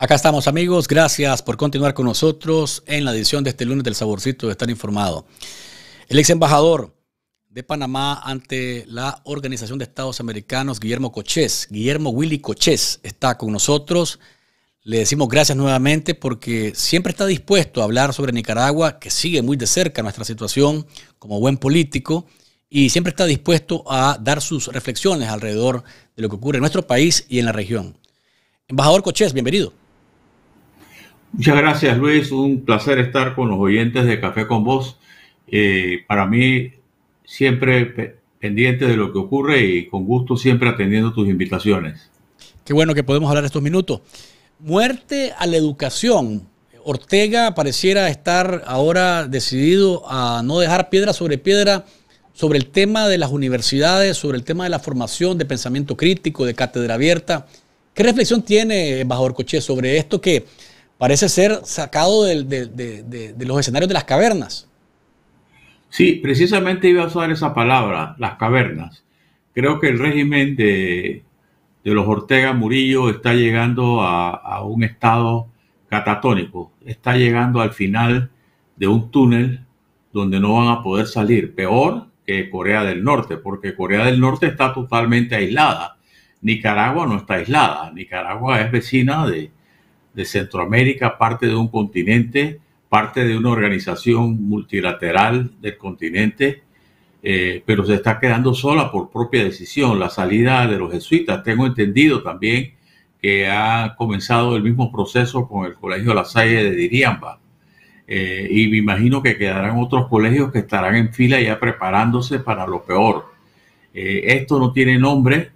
Acá estamos amigos, gracias por continuar con nosotros en la edición de este lunes del Saborcito de Estar Informado. El ex embajador de Panamá ante la Organización de Estados Americanos, Guillermo Cochés, Guillermo Willy Cochés, está con nosotros. Le decimos gracias nuevamente porque siempre está dispuesto a hablar sobre Nicaragua, que sigue muy de cerca nuestra situación como buen político y siempre está dispuesto a dar sus reflexiones alrededor de lo que ocurre en nuestro país y en la región. Embajador Cochés, bienvenido. Muchas gracias Luis, un placer estar con los oyentes de Café con Vos. Eh, para mí, siempre pendiente de lo que ocurre y con gusto siempre atendiendo tus invitaciones. Qué bueno que podemos hablar estos minutos. Muerte a la educación. Ortega pareciera estar ahora decidido a no dejar piedra sobre piedra sobre el tema de las universidades, sobre el tema de la formación de pensamiento crítico, de cátedra abierta. ¿Qué reflexión tiene embajador Coche, sobre esto que parece ser sacado de, los escenarios de las cavernas. Sí, precisamente iba a usar esa palabra, las cavernas. Creo que el régimen de, los Ortega Murillo está llegando a, a un estado catatónico, está llegando al final de un túnel donde no van a poder salir. Peor que Corea del Norte, porque Corea del Norte está totalmente aislada. Nicaragua no está aislada, Nicaragua es vecina de, de Centroamérica, parte de un continente, parte de una organización multilateral del continente, eh, pero se está quedando sola por propia decisión. La salida de los jesuitas, tengo entendido también que ha comenzado el mismo proceso con el Colegio La Salle de Diriamba. Eh, y me imagino que quedarán otros colegios que estarán en fila ya preparándose para lo peor. Eh, esto no tiene nombre,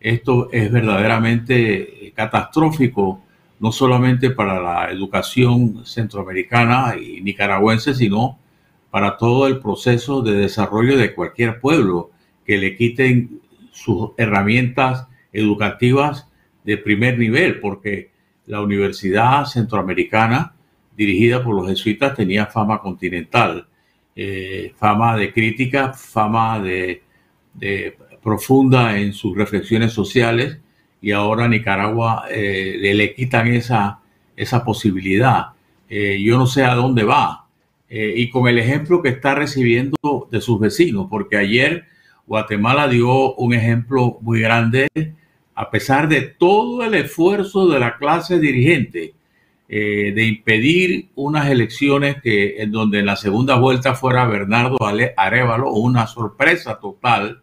esto es verdaderamente catastrófico no solamente para la educación centroamericana y nicaragüense, sino para todo el proceso de desarrollo de cualquier pueblo, que le quiten sus herramientas educativas de primer nivel, porque la Universidad Centroamericana, dirigida por los jesuitas, tenía fama continental, eh, fama de crítica, fama de profunda en sus reflexiones sociales y ahora Nicaragua eh, le, quitan esa, esa posibilidad. Eh, yo no sé a dónde va. Eh, y con el ejemplo que está recibiendo de sus vecinos, porque ayer Guatemala dio un ejemplo muy grande, a pesar de todo el esfuerzo de la clase dirigente de impedir unas elecciones que, en donde en la segunda vuelta fuera Bernardo Arevalo, una sorpresa total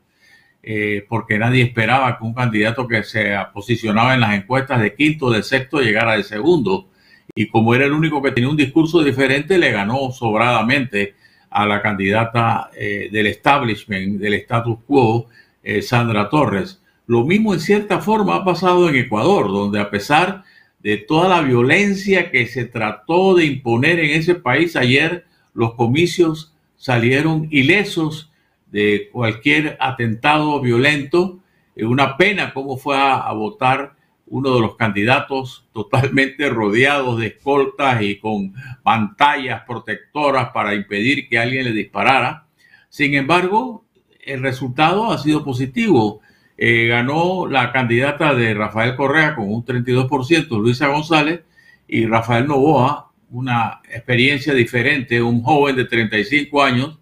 eh, porque nadie esperaba que un candidato que se posicionaba en las encuestas de quinto, de sexto, llegara de segundo. Y como era el único que tenía un discurso diferente, le ganó sobradamente a la candidata eh, del establishment, del status quo, eh, Sandra Torres. Lo mismo en cierta forma ha pasado en Ecuador, donde a pesar de toda la violencia que se trató de imponer en ese país ayer, los comicios salieron ilesos de cualquier atentado violento. Eh, una pena cómo fue a, votar uno de los candidatos totalmente rodeados de escoltas y con pantallas protectoras para impedir que alguien le disparara. Sin embargo, el resultado ha sido positivo. Eh, ganó la candidata de Rafael Correa con un 32%, Luisa González, y Rafael Novoa, una experiencia diferente, un joven de 35 años,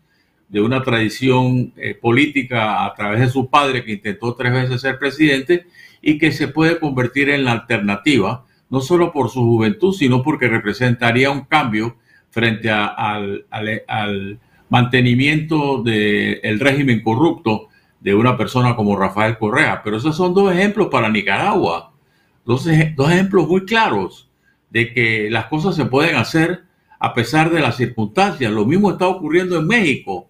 de una tradición eh, política a través de su padre, que intentó tres veces ser presidente y que se puede convertir en la alternativa, no solo por su juventud, sino porque representaría un cambio frente al, mantenimiento del régimen corrupto de una persona como Rafael Correa. Pero esos son dos ejemplos para Nicaragua, dos, dos ejemplos muy claros de que las cosas se pueden hacer a pesar de las circunstancias. Lo mismo está ocurriendo en México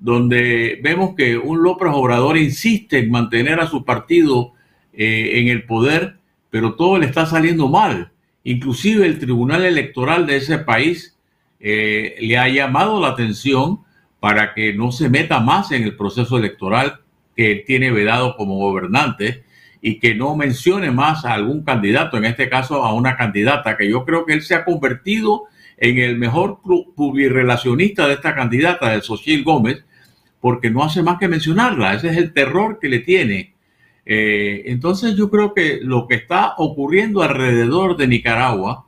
donde vemos que un López Obrador insiste en mantener a su partido eh, en el poder, pero todo le está saliendo mal. Inclusive el Tribunal Electoral de ese país eh, le ha llamado la atención para que no se meta más en el proceso electoral que tiene vedado como gobernante y que no mencione más a algún candidato, en este caso a una candidata, que yo creo que él se ha convertido en el mejor publirrelacionista de esta candidata, de social Gómez, porque no hace más que mencionarla. Ese es el terror que le tiene. Eh, entonces yo creo que lo que está ocurriendo alrededor de Nicaragua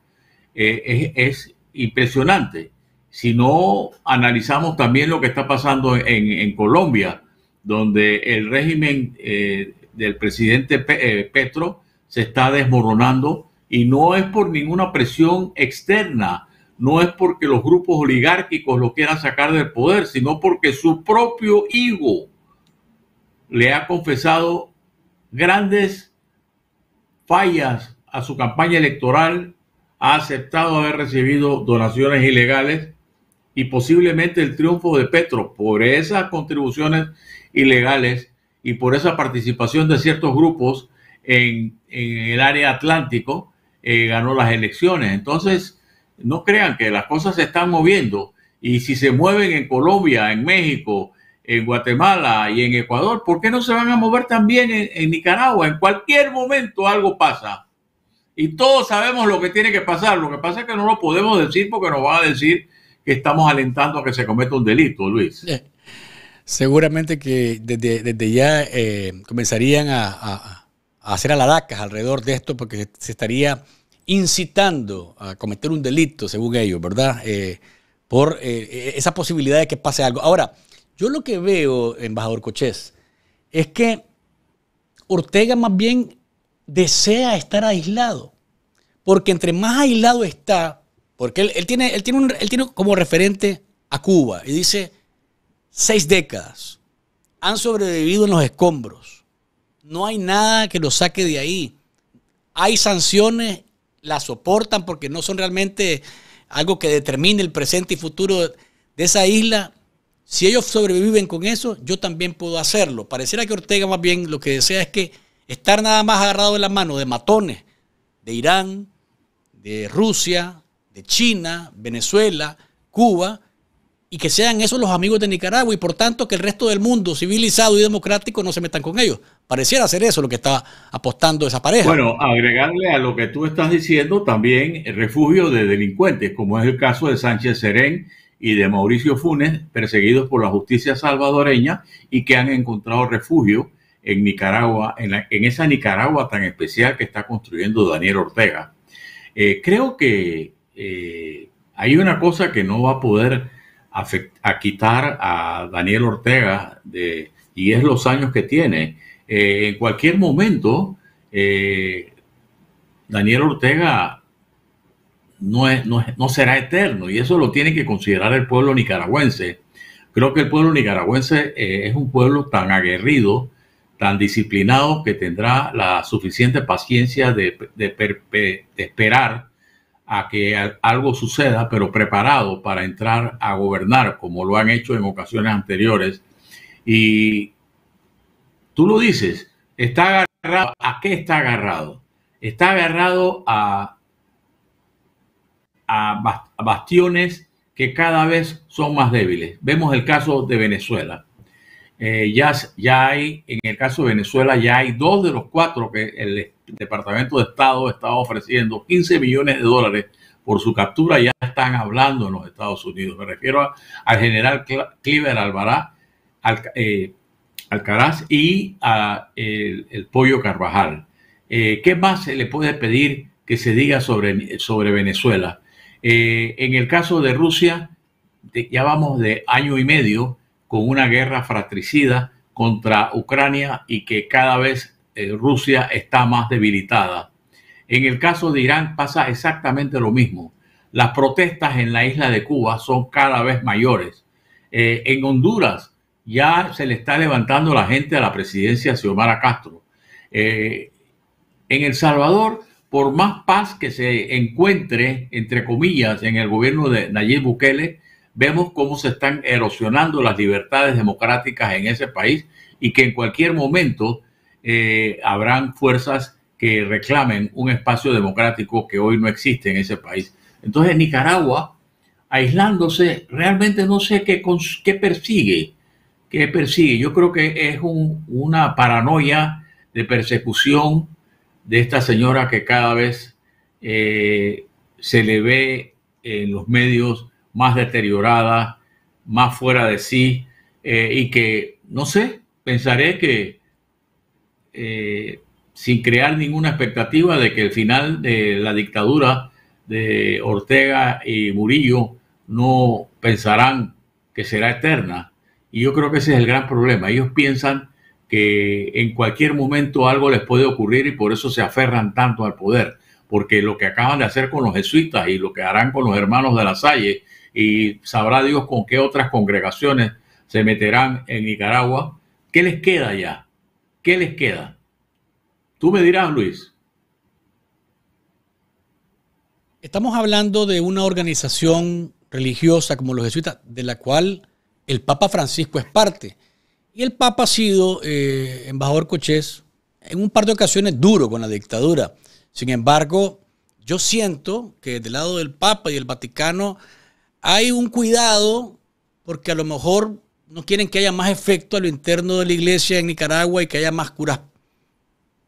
eh, es, impresionante. Si no analizamos también lo que está pasando en, Colombia, donde el régimen eh, del presidente Petro se está desmoronando y no es por ninguna presión externa, no es porque los grupos oligárquicos lo quieran sacar del poder, sino porque su propio hijo le ha confesado grandes fallas a su campaña electoral, ha aceptado haber recibido donaciones ilegales y posiblemente el triunfo de Petro por esas contribuciones ilegales y por esa participación de ciertos grupos en, el área atlántico, eh, ganó las elecciones. Entonces, no crean que las cosas se están moviendo y si se mueven en Colombia, en México, en Guatemala y en Ecuador, ¿por qué no se van a mover también en, Nicaragua? En cualquier momento algo pasa. Y todos sabemos lo que tiene que pasar. Lo que pasa es que no lo podemos decir porque nos van a decir que estamos alentando a que se cometa un delito, Luis. Eh, seguramente que desde, ya eh, comenzarían a, a, a hacer aladacas alrededor de esto porque se estaría incitando a cometer un delito, según ellos, ¿verdad? Eh, por eh, eh, esa posibilidad de que pase algo. Ahora, yo lo que veo, embajador Cochés, es que Ortega más bien desea estar aislado, porque entre más aislado está, porque él, tiene, él, tiene él tiene como referente a Cuba y dice, seis décadas han sobrevivido en los escombros, no hay nada que los saque de ahí, hay sanciones la soportan porque no son realmente algo que determine el presente y futuro de esa isla. Si ellos sobreviven con eso, yo también puedo hacerlo. Pareciera que Ortega más bien lo que desea es que estar nada más agarrado de la mano de matones de Irán, de Rusia, de China, Venezuela, Cuba, y que sean esos los amigos de Nicaragua y por tanto que el resto del mundo civilizado y democrático no se metan con ellos. Pareciera ser eso lo que está apostando esa pareja. Bueno, agregarle a lo que tú estás diciendo también refugio de delincuentes, como es el caso de Sánchez Serén y de Mauricio Funes, perseguidos por la justicia salvadoreña y que han encontrado refugio en Nicaragua, en, esa Nicaragua tan especial que está construyendo Daniel Ortega. Eh, creo que eh, hay una cosa que no va a poder a, quitar a Daniel Ortega de, y es los años que tiene. Eh, en cualquier momento, eh, Daniel Ortega no, es, no, será eterno y eso lo tiene que considerar el pueblo nicaragüense. Creo que el pueblo nicaragüense eh, es un pueblo tan aguerrido, tan disciplinado, que tendrá la suficiente paciencia de esperar a que algo suceda, pero preparado para entrar a gobernar, como lo han hecho en ocasiones anteriores. Y tú lo dices, está agarrado, ¿a qué está agarrado? Está agarrado a, a bastiones que cada vez son más débiles. Vemos el caso de Venezuela. Eh, ya, ya hay, en el caso de Venezuela, ya hay dos de los cuatro que el, Departamento de Estado está ofreciendo 15 millones de dólares por su captura, ya están hablando en los Estados Unidos. Me refiero al general Cliver Alvará, eh, Alcaraz y a, el, Pollo Carvajal. Eh, ¿Qué más se le puede pedir que se diga sobre, Venezuela? Eh, en el caso de Rusia, ya vamos de año y medio con una guerra fratricida contra Ucrania y que cada vez eh, Rusia está más debilitada. En el caso de Irán pasa exactamente lo mismo. Las protestas en la isla de Cuba son cada vez mayores. Eh, en Honduras ya se le está levantando la gente a la presidencia de Xiomara Castro. Eh, en El Salvador, por más paz que se encuentre, entre comillas, en el gobierno de Nayib Bukele, vemos cómo se están erosionando las libertades democráticas en ese país y que en cualquier momento eh, habrán fuerzas que reclamen un espacio democrático que hoy no existe en ese país. Entonces Nicaragua, aislándose, realmente no sé qué, persigue, qué persigue. Yo creo que es una paranoia de persecución de esta señora que cada vez eh, se le ve en los medios más deteriorada, más fuera de sí, eh, y que, no sé, pensaré que eh, sin crear ninguna expectativa de que el final de la dictadura de Ortega y Murillo no pensarán que será eterna. Y yo creo que ese es el gran problema. Ellos piensan que en cualquier momento algo les puede ocurrir y por eso se aferran tanto al poder. Porque lo que acaban de hacer con los jesuitas y lo que harán con los hermanos de la Salle y sabrá Dios con qué otras congregaciones se meterán en Nicaragua, ¿qué les queda ya? ¿Qué les queda? Tú me dirás, Luis. Estamos hablando de una organización religiosa como los jesuitas, de la cual el Papa Francisco es parte. Y el Papa ha sido, eh, embajador Cochés, en un par de ocasiones duro con la dictadura. Sin embargo, yo siento que del lado del Papa y del Vaticano hay un cuidado porque a lo mejor no quieren que haya más efecto a lo interno de la iglesia en Nicaragua y que haya más curas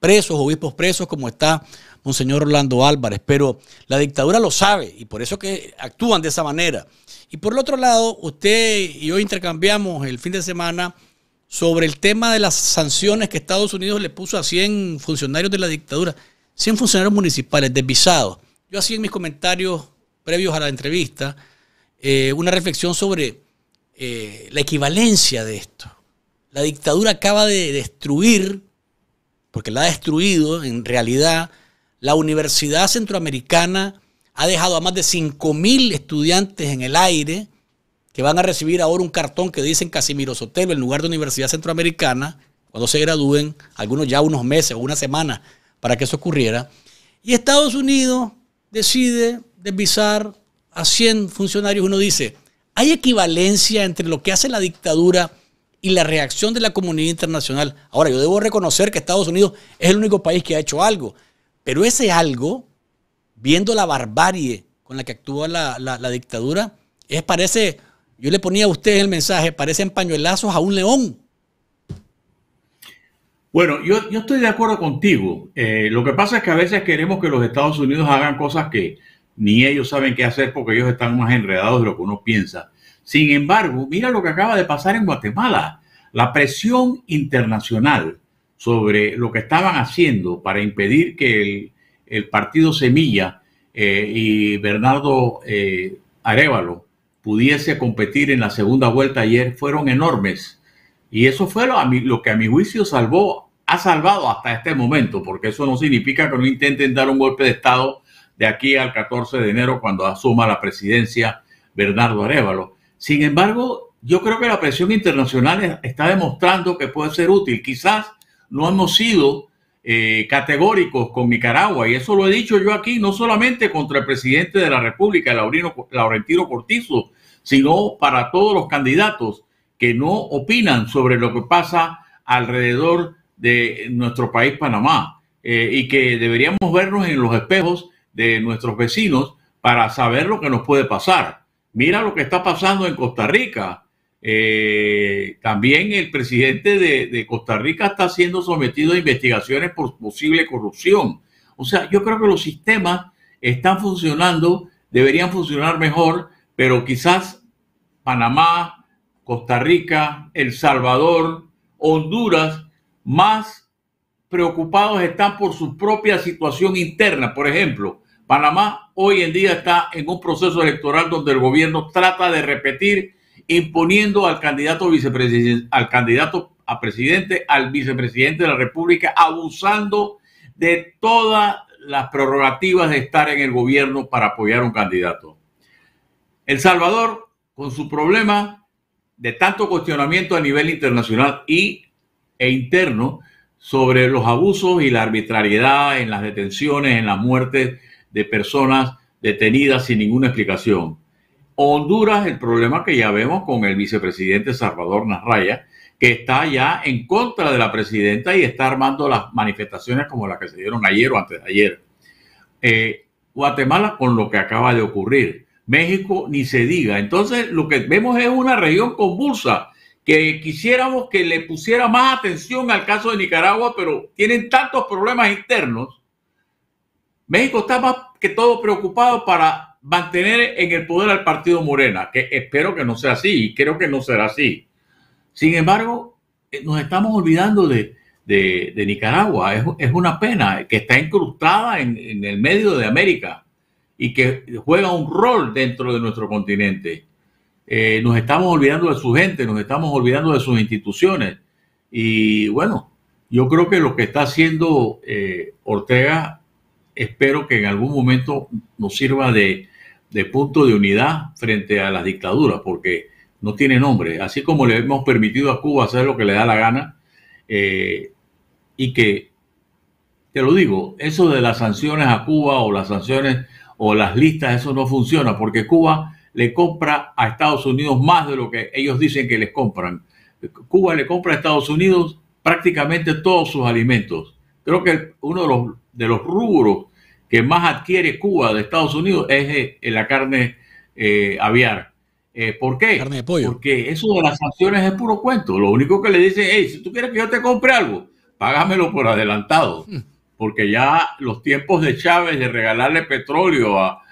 presos, obispos presos, como está Monseñor Orlando Álvarez. Pero la dictadura lo sabe y por eso que actúan de esa manera. Y por el otro lado, usted y yo intercambiamos el fin de semana sobre el tema de las sanciones que Estados Unidos le puso a 100 funcionarios de la dictadura, 100 funcionarios municipales desvisados. Yo hacía en mis comentarios previos a la entrevista eh, una reflexión sobre eh, la equivalencia de esto. La dictadura acaba de destruir, porque la ha destruido en realidad, la Universidad Centroamericana ha dejado a más de 5.000 estudiantes en el aire que van a recibir ahora un cartón que dicen Casimiro Sotelo en lugar de Universidad Centroamericana, cuando se gradúen, algunos ya unos meses o una semana para que eso ocurriera. Y Estados Unidos decide desvisar a 100 funcionarios. Uno dice, ¿Hay equivalencia entre lo que hace la dictadura y la reacción de la comunidad internacional? Ahora, yo debo reconocer que Estados Unidos es el único país que ha hecho algo, pero ese algo, viendo la barbarie con la que actúa la, dictadura, es parece, yo le ponía a ustedes el mensaje, parecen pañuelazos a un león. Bueno, yo, estoy de acuerdo contigo. Eh, lo que pasa es que a veces queremos que los Estados Unidos hagan cosas que, ni ellos saben qué hacer porque ellos están más enredados de lo que uno piensa. Sin embargo, mira lo que acaba de pasar en Guatemala. La presión internacional sobre lo que estaban haciendo para impedir que el, partido Semilla eh, y Bernardo eh, Arevalo pudiese competir en la segunda vuelta ayer fueron enormes. Y eso fue lo, lo que a mi juicio salvó, ha salvado hasta este momento, porque eso no significa que no intenten dar un golpe de Estado de aquí al 14 de enero cuando asuma la presidencia Bernardo Arevalo. Sin embargo, yo creo que la presión internacional está demostrando que puede ser útil. Quizás no hemos sido eh, categóricos con Nicaragua y eso lo he dicho yo aquí, no solamente contra el presidente de la República, Laurino, Laurentino Cortizo, sino para todos los candidatos que no opinan sobre lo que pasa alrededor de nuestro país Panamá eh, y que deberíamos vernos en los espejos de nuestros vecinos para saber lo que nos puede pasar. Mira lo que está pasando en Costa Rica. Eh, también el presidente de, de, Costa Rica está siendo sometido a investigaciones por posible corrupción. O sea, yo creo que los sistemas están funcionando, deberían funcionar mejor, pero quizás Panamá, Costa Rica, El Salvador, Honduras, más preocupados están por su propia situación interna. Por ejemplo, Panamá hoy en día está en un proceso electoral donde el gobierno trata de repetir imponiendo al candidato, vicepresidente, al candidato a presidente, al vicepresidente de la República, abusando de todas las prerrogativas de estar en el gobierno para apoyar a un candidato. El Salvador, con su problema de tanto cuestionamiento a nivel internacional y, e interno sobre los abusos y la arbitrariedad en las detenciones, en las muertes de personas detenidas sin ninguna explicación. Honduras, el problema que ya vemos con el vicepresidente Salvador Narraya, que está ya en contra de la presidenta y está armando las manifestaciones como las que se dieron ayer o antes de ayer. Eh, Guatemala con lo que acaba de ocurrir. México ni se diga. Entonces lo que vemos es una región convulsa que quisiéramos que le pusiera más atención al caso de Nicaragua, pero tienen tantos problemas internos México está más que todo preocupado para mantener en el poder al partido Morena, que espero que no sea así y creo que no será así. Sin embargo, eh, nos estamos olvidando de, Nicaragua. Es, una pena que está incrustada en, el medio de América y que juega un rol dentro de nuestro continente. Eh, nos estamos olvidando de su gente, nos estamos olvidando de sus instituciones. Y bueno, yo creo que lo que está haciendo eh, Ortega espero que en algún momento nos sirva de, punto de unidad frente a las dictaduras, porque no tiene nombre. Así como le hemos permitido a Cuba hacer lo que le da la gana, eh, y que, te lo digo, eso de las sanciones a Cuba o las sanciones o las listas, eso no funciona, porque Cuba le compra a Estados Unidos más de lo que ellos dicen que les compran. Cuba le compra a Estados Unidos prácticamente todos sus alimentos. Creo que uno de los de los rubros que más adquiere Cuba de Estados Unidos es eh, eh, la carne eh, aviar. ¿Por qué? Carne de pollo. Porque eso de las sanciones es puro cuento. Lo único que le dicen, hey, si tú quieres que yo te compre algo, págamelo por adelantado. Hmm. Porque ya los tiempos de Chávez de regalarle petróleo a,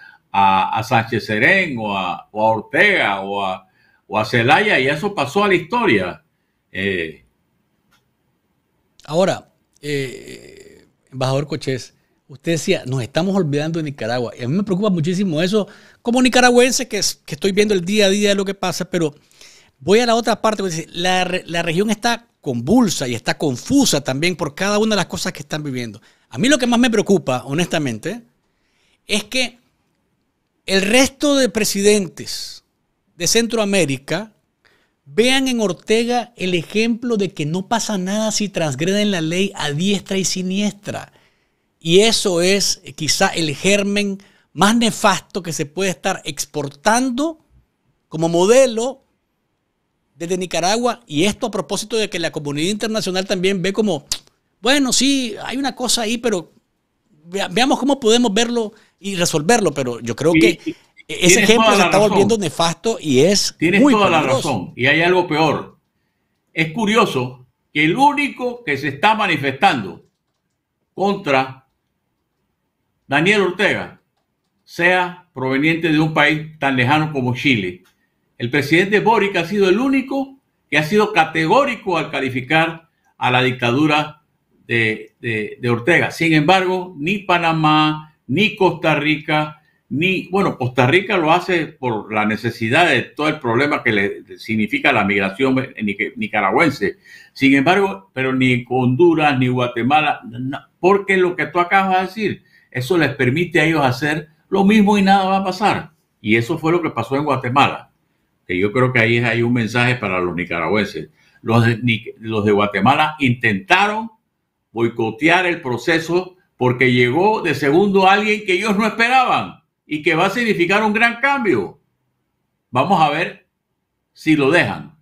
Sánchez Serén o a, Ortega o a, o y eso pasó a la historia. Ahora, eh, embajador coches, usted decía, nos estamos olvidando de Nicaragua. Y a mí me preocupa muchísimo eso, como nicaragüense que, estoy viendo el día a día de lo que pasa, pero voy a la otra parte, la región está convulsa y está confusa también por cada una de las cosas que están viviendo. A mí lo que más me preocupa, honestamente, es que el resto de presidentes de Centroamérica Vean en Ortega el ejemplo de que no pasa nada si transgreden la ley a diestra y siniestra. Y eso es eh, quizá el germen más nefasto que se puede estar exportando como modelo desde Nicaragua. Y esto a propósito de que la comunidad internacional también ve como, bueno, sí, hay una cosa ahí, pero veamos cómo podemos verlo y resolverlo. Pero yo creo que e-, ese ejemplo se está volviendo nefasto y es. Tienes toda la razón. Y hay algo peor. Es curioso que el único que se está manifestando contra Daniel Ortega sea proveniente de un país tan lejano como Chile. El presidente Boric ha sido el único que ha sido categórico al calificar a la dictadura de, de Ortega. Sin embargo, ni Panamá, ni Costa Rica, ni, bueno, Costa Rica lo hace por la necesidad de todo el problema que le significa la migración nicaragüense. Sin embargo, pero ni Honduras, ni Guatemala, porque lo que tú acabas de decir, eso les permite a ellos hacer lo mismo y nada va a pasar. Y eso fue lo que pasó en Guatemala, que yo creo que ahí hay un mensaje para los nicaragüenses. Los los de Guatemala intentaron boicotear el proceso porque llegó de segundo alguien que ellos no esperaban y que va a significar un gran cambio. Vamos a ver si lo dejan.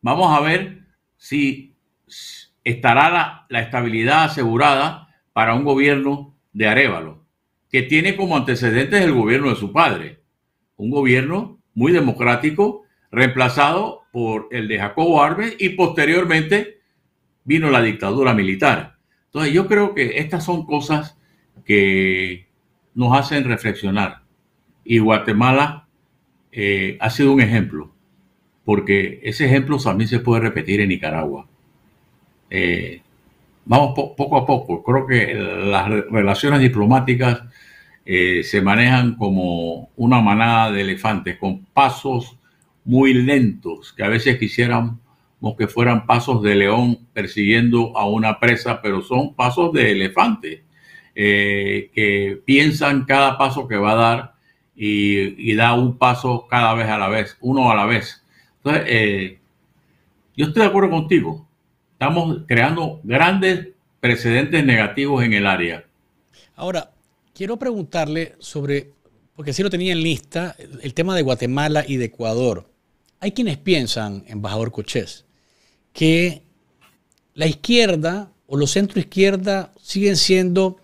Vamos a ver si estará la, estabilidad asegurada para un gobierno de Arevalo, que tiene como antecedentes el gobierno de su padre, un gobierno muy democrático, reemplazado por el de Jacobo Armes, y posteriormente vino la dictadura militar. Entonces yo creo que estas son cosas que nos hacen reflexionar. Y Guatemala eh, ha sido un ejemplo, porque ese ejemplo también se puede repetir en Nicaragua. Eh, vamos poco a poco, creo que las relaciones diplomáticas eh, se manejan como una manada de elefantes, con pasos muy lentos, que a veces quisiéramos que fueran pasos de león persiguiendo a una presa, pero son pasos de elefante eh, que piensan cada paso que va a dar y, da un paso cada vez a la vez, uno a la vez. Entonces, eh, yo estoy de acuerdo contigo. Estamos creando grandes precedentes negativos en el área. Ahora, quiero preguntarle sobre, porque sí lo tenía en lista, el tema de Guatemala y de Ecuador. Hay quienes piensan, embajador Cochés, que la izquierda o los centro izquierda siguen siendo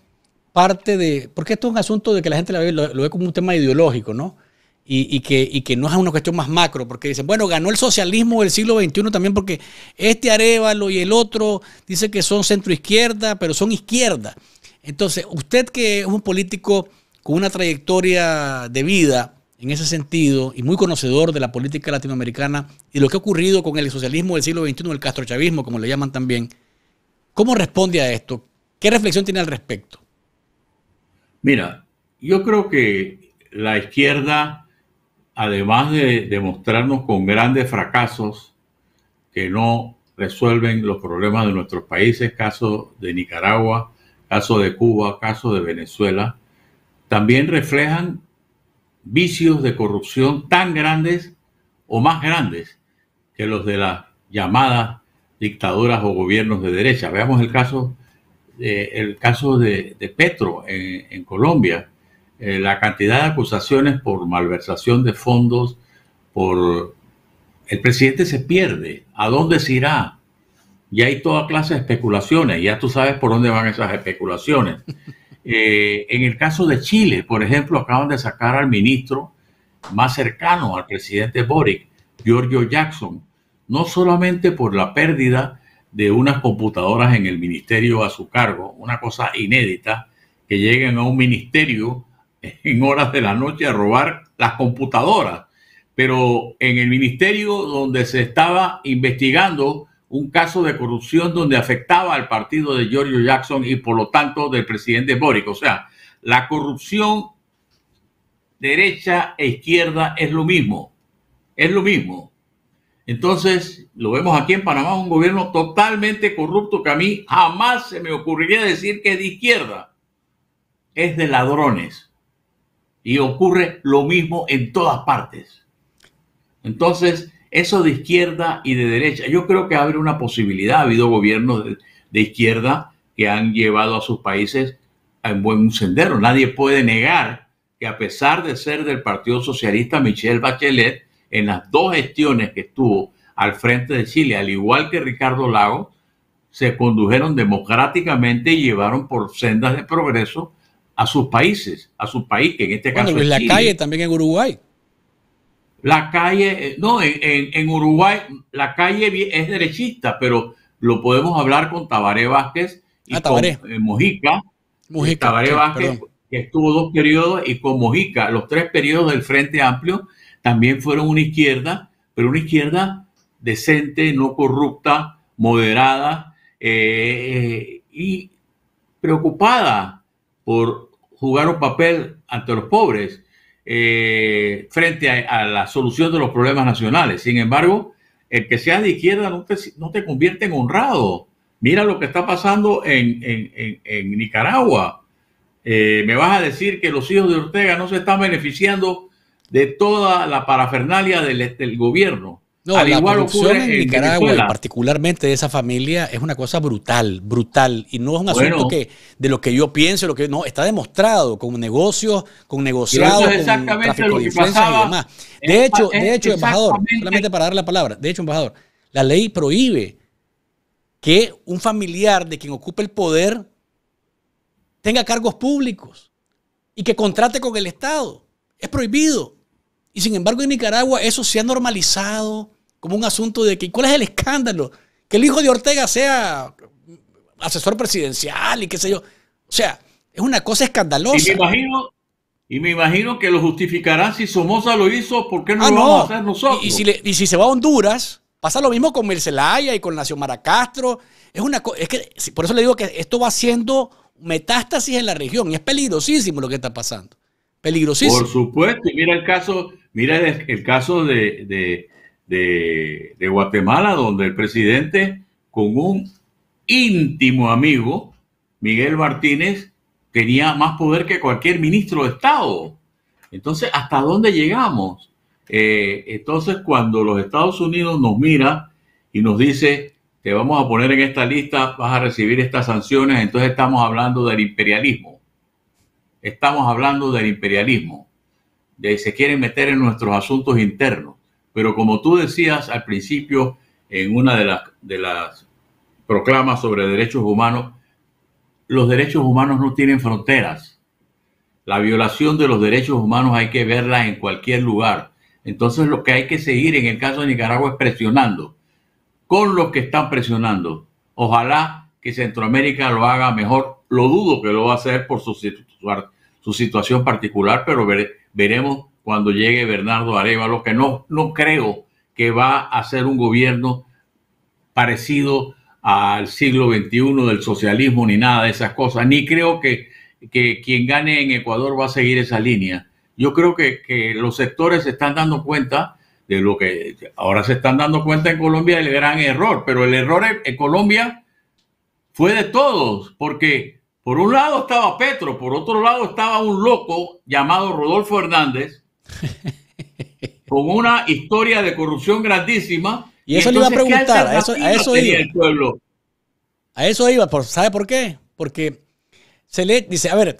parte de, porque esto es un asunto de que la gente lo, ve como un tema ideológico, ¿no? Y, que, que, no es una cuestión más macro, porque dicen, bueno, ganó el socialismo del siglo XXI también porque este Arevalo y el otro dice que son centro izquierda, pero son izquierda. Entonces, usted que es un político con una trayectoria de vida en ese sentido y muy conocedor de la política latinoamericana y lo que ha ocurrido con el socialismo del siglo XXI, el castrochavismo, como le llaman también, ¿cómo responde a esto? ¿Qué reflexión tiene al respecto? Mira, yo creo que la izquierda, además de demostrarnos con grandes fracasos que no resuelven los problemas de nuestros países, caso de Nicaragua, caso de Cuba, caso de Venezuela, también reflejan vicios de corrupción tan grandes o más grandes que los de las llamadas dictaduras o gobiernos de derecha. Veamos el caso el caso de, Petro en, Colombia, eh, la cantidad de acusaciones por malversación de fondos, por... El presidente se pierde. ¿A dónde se irá? Y hay toda clase de especulaciones. Ya tú sabes por dónde van esas especulaciones. Eh, en el caso de Chile, por ejemplo, acaban de sacar al ministro más cercano al presidente Boric, Giorgio Jackson, no solamente por la pérdida de unas computadoras en el ministerio a su cargo, una cosa inédita, que lleguen a un ministerio en horas de la noche a robar las computadoras. Pero en el ministerio donde se estaba investigando un caso de corrupción donde afectaba al partido de Giorgio Jackson y por lo tanto del presidente Boric. O sea, la corrupción derecha e izquierda es lo mismo. Es lo mismo. Entonces, lo vemos aquí en Panamá, un gobierno totalmente corrupto que a mí jamás se me ocurriría decir que de izquierda. Es de ladrones. Y ocurre lo mismo en todas partes. Entonces, eso de izquierda y de derecha, yo creo que abre una posibilidad. Ha habido gobiernos de, izquierda que han llevado a sus países en buen sendero. Nadie puede negar que a pesar de ser del Partido Socialista, Michel Bachelet, en las dos gestiones que estuvo al frente de Chile, al igual que Ricardo Lago, se condujeron democráticamente y llevaron por sendas de progreso a sus países, a su país, que en este caso es la calle también en Uruguay. La calle, eh, no, en, Uruguay la calle es derechista, pero lo podemos hablar con Tabaré Vázquez y ah, con eh, Mojica. Tabaré Vázquez, que estuvo dos periodos, y con Mojica, los tres periodos del Frente Amplio, también fueron una izquierda, pero una izquierda decente, no corrupta, moderada eh, y preocupada por jugar un papel ante los pobres eh, frente a, la solución de los problemas nacionales. Sin embargo, el que sea de izquierda no te, convierte en honrado. Mira lo que está pasando en, Nicaragua. Eh, me vas a decir que los hijos de Ortega no se están beneficiando de toda la parafernalia del, gobierno. No, en Nicaragua particularmente de esa familia es una cosa brutal, brutal. Y no es un asunto que de lo que yo pienso, lo que no, está demostrado con negocios, con negociados, es con tráfico de influencias y demás. De hecho, de hecho, embajador, solamente para dar la palabra, de hecho, embajador, la ley prohíbe que un familiar de quien ocupe el poder tenga cargos públicos y que contrate con el Estado. Es prohibido. Y sin embargo en Nicaragua eso se ha normalizado como un asunto de que, ¿cuál es el escándalo? Que el hijo de Ortega sea asesor presidencial y qué sé yo. O sea, es una cosa escandalosa. Y me imagino, y me imagino que lo justificarán si Somoza lo hizo, ¿por qué no ah, lo vamos a hacer nosotros? Y, si se va a Honduras, pasa lo mismo con Mercelaya y con Nación Maracastro Es una es que por eso le digo que esto va haciendo metástasis en la región y es peligrosísimo lo que está pasando. Peligrosísimo. Por supuesto, y mira el caso, mira el, caso de, Guatemala, donde el presidente, con un íntimo amigo, Miguel Martínez, tenía más poder que cualquier ministro de Estado. Entonces, ¿hasta dónde llegamos? Eh, entonces, cuando los Estados Unidos nos mira y nos dice, te vamos a poner en esta lista, vas a recibir estas sanciones, entonces estamos hablando del imperialismo estamos hablando del imperialismo. De, que se quieren meter en nuestros asuntos internos. Pero como tú decías al principio, en una de las, proclamas sobre derechos humanos, los derechos humanos no tienen fronteras. La violación de los derechos humanos hay que verla en cualquier lugar. Entonces lo que hay que seguir en el caso de Nicaragua es presionando, con lo que están presionando. Ojalá que Centroamérica lo haga mejor. Lo dudo que lo va a hacer por su, su situación particular, pero veremos cuando llegue Bernardo Arevalo, que no, no creo que va a ser un gobierno parecido al siglo XXI del socialismo ni nada de esas cosas, ni creo que, que quien gane en Ecuador va a seguir esa línea. Yo creo que, los sectores se están dando cuenta de lo que ahora se están dando cuenta en Colombia del gran error, pero el error en Colombia fue de todos, porque por un lado estaba Petro, por otro lado estaba un loco llamado Rodolfo Hernández, con una historia de corrupción grandísima. Y eso le iba a preguntar, a eso, iba. El pueblo? A eso iba, ¿sabe por qué? Porque se le dice, a ver,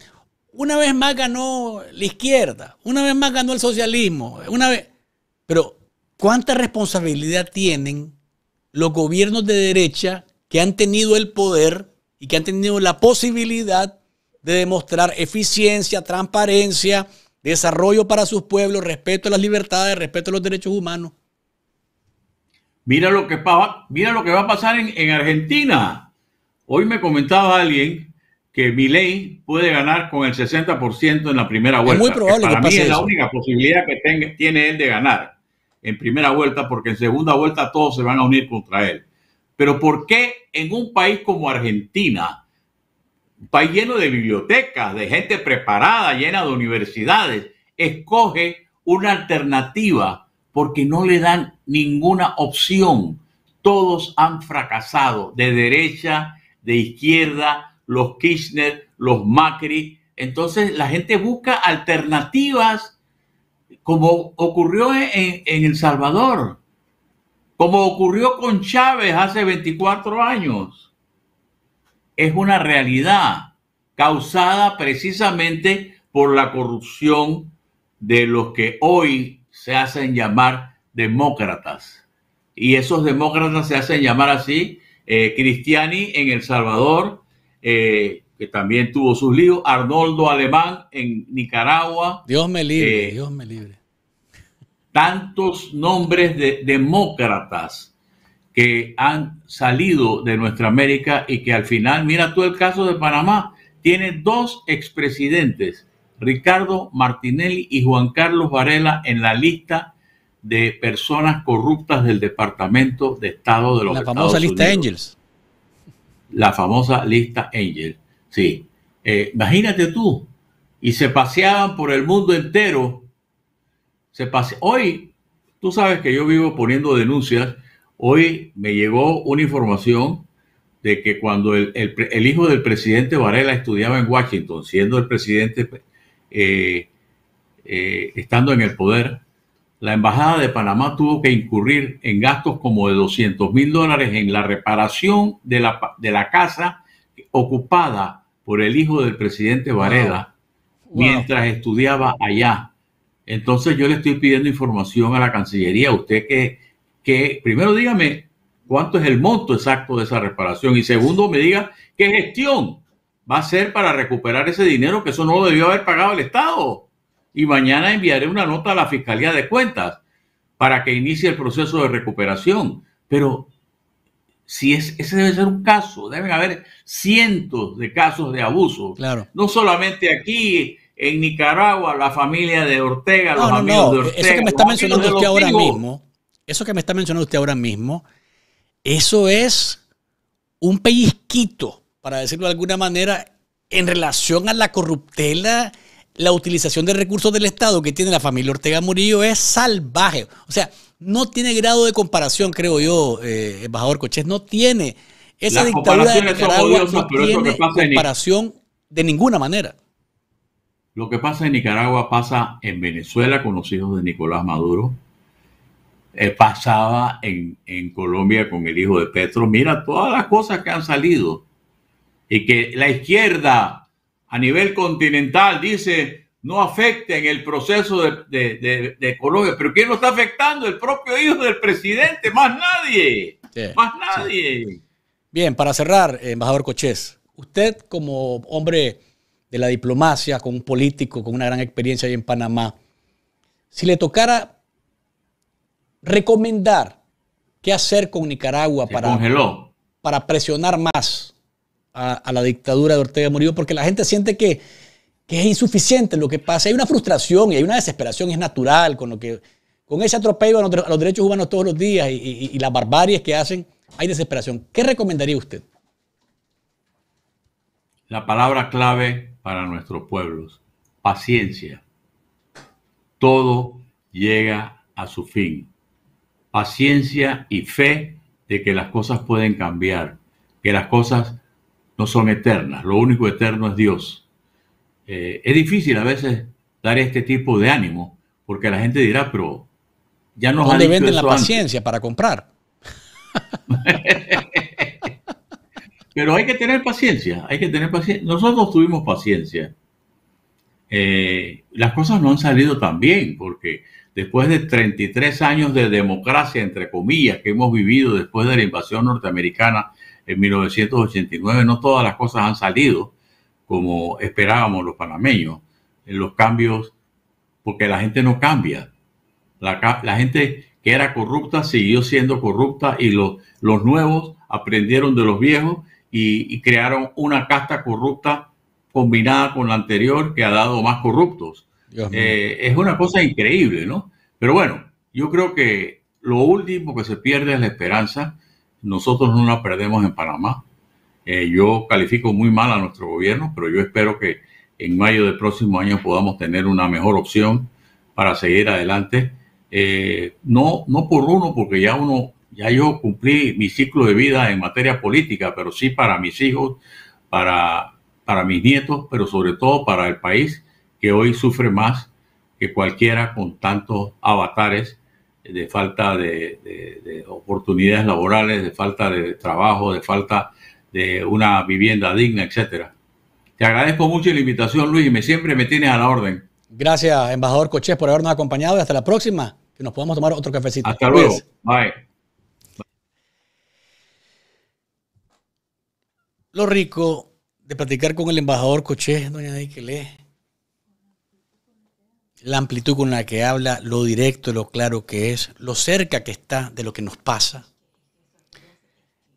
una vez más ganó la izquierda, una vez más ganó el socialismo, una vez... Pero, ¿cuánta responsabilidad tienen los gobiernos de derecha que han tenido el poder y que han tenido la posibilidad de demostrar eficiencia, transparencia, desarrollo para sus pueblos, respeto a las libertades, respeto a los derechos humanos. Mira lo que, va a pasar en, Argentina. Hoy me comentaba alguien que Milei puede ganar con el 60% en la primera vuelta. Es muy probable para mí es la única posibilidad que tiene él de ganar en primera vuelta, porque en segunda vuelta todos se van a unir contra él. Pero ¿por qué en un país como Argentina, un país lleno de bibliotecas, de gente preparada, llena de universidades, escoge una alternativa porque no le dan ninguna opción? Todos han fracasado, de derecha, de izquierda, los Kirchner, los Macri. Entonces la gente busca alternativas como ocurrió en, en El Salvador como ocurrió con Chávez hace 24 años. Es una realidad causada precisamente por la corrupción de los que hoy se hacen llamar demócratas. Y esos demócratas se hacen llamar así. Eh, Cristiani en El Salvador, eh, que también tuvo sus líos, Arnoldo Alemán en Nicaragua. Dios me libre, eh, Dios me libre tantos nombres de demócratas que han salido de nuestra América y que al final, mira tú el caso de Panamá, tiene dos expresidentes, Ricardo Martinelli y Juan Carlos Varela, en la lista de personas corruptas del Departamento de Estado de los Estados Unidos. La famosa lista Angels. La famosa lista Angels, sí. Eh, imagínate tú, y se paseaban por el mundo entero pase. Hoy, tú sabes que yo vivo poniendo denuncias. Hoy me llegó una información de que cuando el, hijo del presidente Varela estudiaba en Washington, siendo el presidente, eh, eh, estando en el poder, la Embajada de Panamá tuvo que incurrir en gastos como de 200 mil dólares en la reparación de la, casa ocupada por el hijo del presidente Varela mientras estudiaba allá. Entonces yo le estoy pidiendo información a la Cancillería, usted que, que primero dígame cuánto es el monto exacto de esa reparación y segundo me diga qué gestión va a hacer para recuperar ese dinero que eso no lo debió haber pagado el Estado. Y mañana enviaré una nota a la Fiscalía de Cuentas para que inicie el proceso de recuperación. Pero si es, ese debe ser un caso, deben haber cientos de casos de abuso. Claro. No solamente aquí, en Nicaragua, la familia de Ortega, no, los no, Ortega. Eh, eso que me está mencionando usted ahora mismo, eso que me está mencionando usted ahora mismo, eso es un pellizquito, para decirlo de alguna manera, en relación a la corruptela, la utilización de recursos del Estado que tiene la familia Ortega Murillo es salvaje. O sea, no tiene grado de comparación, creo yo, eh, embajador Coches, no tiene esa dictadura de Nicaragua no tiene comparación de ninguna manera. Lo que pasa en Nicaragua pasa en Venezuela con los hijos de Nicolás Maduro, eh, pasaba en, Colombia con el hijo de Petro. Mira todas las cosas que han salido y que la izquierda a nivel continental dice no afecten el proceso de, Colombia. Pero ¿quién lo está afectando? El propio hijo del presidente, más nadie. más nadie. Bien, para cerrar, eh, embajador Cochés, usted como hombre de la diplomacia, con un político con una gran experiencia ahí en Panamá, si le tocara recomendar qué hacer con Nicaragua para, presionar más a, la dictadura de Ortega Murillo, porque la gente siente que, es insuficiente lo que pasa. Hay una frustración y hay una desesperación, es natural con lo que con ese atropello a los, derechos humanos todos los días y, y, las barbaries que hacen, hay desesperación. ¿Qué recomendaría usted? La palabra clave para nuestros pueblos. Paciencia. Todo llega a su fin. Paciencia y fe de que las cosas pueden cambiar, que las cosas no son eternas, lo único eterno es Dios. Eh, es difícil a veces dar este tipo de ánimo, porque la gente dirá, pero ya no venden la paciencia para comprar? Pero hay que tener paciencia, hay que tener paciencia. Nosotros tuvimos paciencia. Eh, las cosas no han salido tan bien, porque después de 33 años de democracia, entre comillas, que hemos vivido después de la invasión norteamericana en 1989, no todas las cosas han salido como esperábamos los panameños. En los cambios, porque la gente no cambia. La, la gente que era corrupta siguió siendo corrupta y los, los nuevos aprendieron de los viejos y, crearon una casta corrupta combinada con la anterior que ha dado más corruptos. Eh, es una cosa increíble, ¿no? Pero bueno, yo creo que lo último que se pierde es la esperanza. Nosotros no la perdemos en Panamá. Eh, yo califico muy mal a nuestro gobierno, pero yo espero que en mayo del próximo año podamos tener una mejor opción para seguir adelante. Eh, no, no por uno, porque ya uno ya yo cumplí mi ciclo de vida en materia política, pero sí para mis hijos, para, para mis nietos, pero sobre todo para el país que hoy sufre más que cualquiera con tantos avatares de falta de, oportunidades laborales, de falta de trabajo, de falta de una vivienda digna, etcétera. Te agradezco mucho la invitación, Luis, y me siempre me tienes a la orden. Gracias, embajador Cochés, por habernos acompañado y hasta la próxima, que nos podamos tomar otro cafecito. Hasta luego. Bye. Lo rico de platicar con el embajador Coche, doña lee la amplitud con la que habla, lo directo, lo claro que es, lo cerca que está de lo que nos pasa,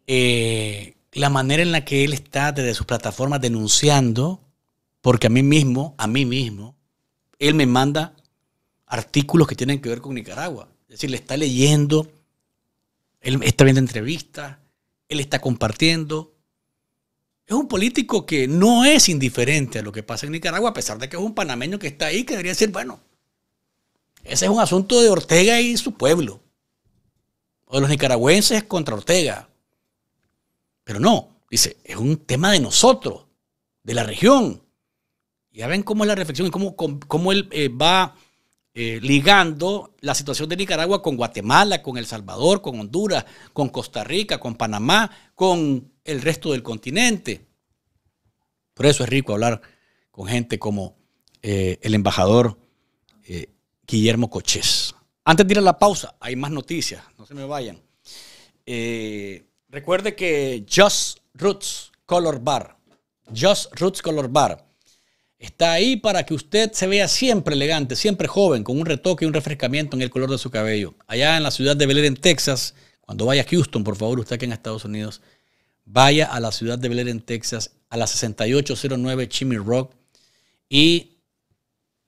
eh, la manera en la que él está desde sus plataformas denunciando, porque a mí mismo, a mí mismo, él me manda artículos que tienen que ver con Nicaragua. Es decir, le está leyendo, él está viendo entrevistas, él está compartiendo, es un político que no es indiferente a lo que pasa en Nicaragua, a pesar de que es un panameño que está ahí, que debería decir, bueno, ese es un asunto de Ortega y su pueblo. O de los nicaragüenses contra Ortega. Pero no, dice, es un tema de nosotros, de la región. Ya ven cómo es la reflexión y cómo, él eh, va eh, ligando la situación de Nicaragua con Guatemala, con El Salvador, con Honduras, con Costa Rica, con Panamá, con el resto del continente. Por eso es rico hablar con gente como eh, el embajador eh, Guillermo Cochés. Antes de ir a la pausa, hay más noticias, no se me vayan. recuerde que Just Roots Color Bar, Just Roots Color Bar, Está ahí para que usted se vea siempre elegante, siempre joven, con un retoque y un refrescamiento en el color de su cabello. Allá en la ciudad de Bel en Texas, cuando vaya a Houston, por favor, usted que en Estados Unidos, vaya a la ciudad de Bel en Texas, a la 6809 Chimney Rock y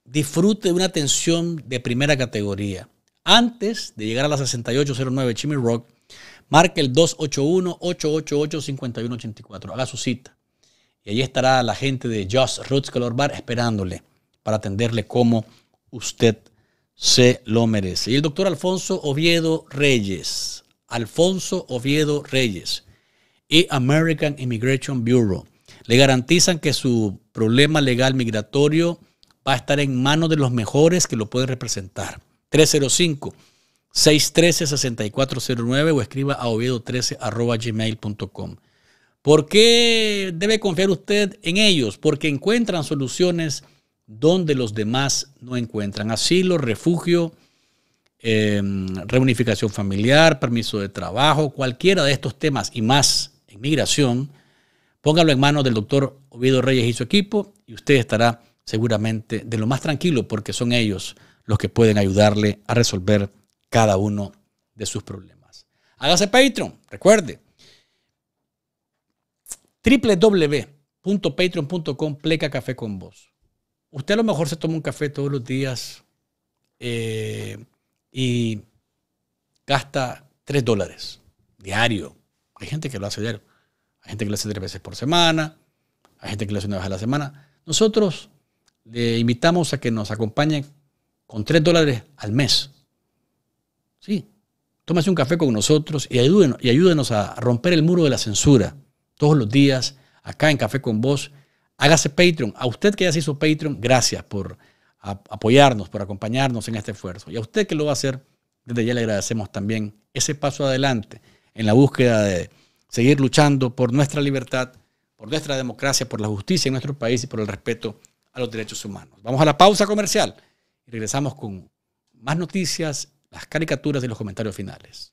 disfrute de una atención de primera categoría. Antes de llegar a la 6809 Chimney Rock, marque el 281-888-5184. Haga su cita. Y allí estará la gente de Just Roots Color Bar esperándole para atenderle como usted se lo merece. Y el doctor Alfonso Oviedo Reyes, Alfonso Oviedo Reyes y American Immigration Bureau le garantizan que su problema legal migratorio va a estar en manos de los mejores que lo pueden representar. 305 613-6409 o escriba a oviedo13 gmail.com. ¿Por qué debe confiar usted en ellos? Porque encuentran soluciones donde los demás no encuentran. Asilo, refugio, em, reunificación familiar, permiso de trabajo, cualquiera de estos temas y más en migración, póngalo en manos del doctor Oviedo Reyes y su equipo y usted estará seguramente de lo más tranquilo porque son ellos los que pueden ayudarle a resolver cada uno de sus problemas. Hágase Patreon, recuerde www.patreon.com pleca café con vos. Usted a lo mejor se toma un café todos los días eh, y gasta 3 dólares diario. Hay gente que lo hace diario. Hay gente que lo hace tres veces por semana. Hay gente que lo hace una vez a la semana. Nosotros le invitamos a que nos acompañen con 3 dólares al mes. Sí. Tómase un café con nosotros y ayúdenos a romper el muro de la censura todos los días acá en Café con Vos. Hágase Patreon. A usted que ya se hizo Patreon, gracias por apoyarnos, por acompañarnos en este esfuerzo. Y a usted que lo va a hacer, desde ya le agradecemos también ese paso adelante en la búsqueda de seguir luchando por nuestra libertad, por nuestra democracia, por la justicia en nuestro país y por el respeto a los derechos humanos. Vamos a la pausa comercial y regresamos con más noticias, las caricaturas y los comentarios finales.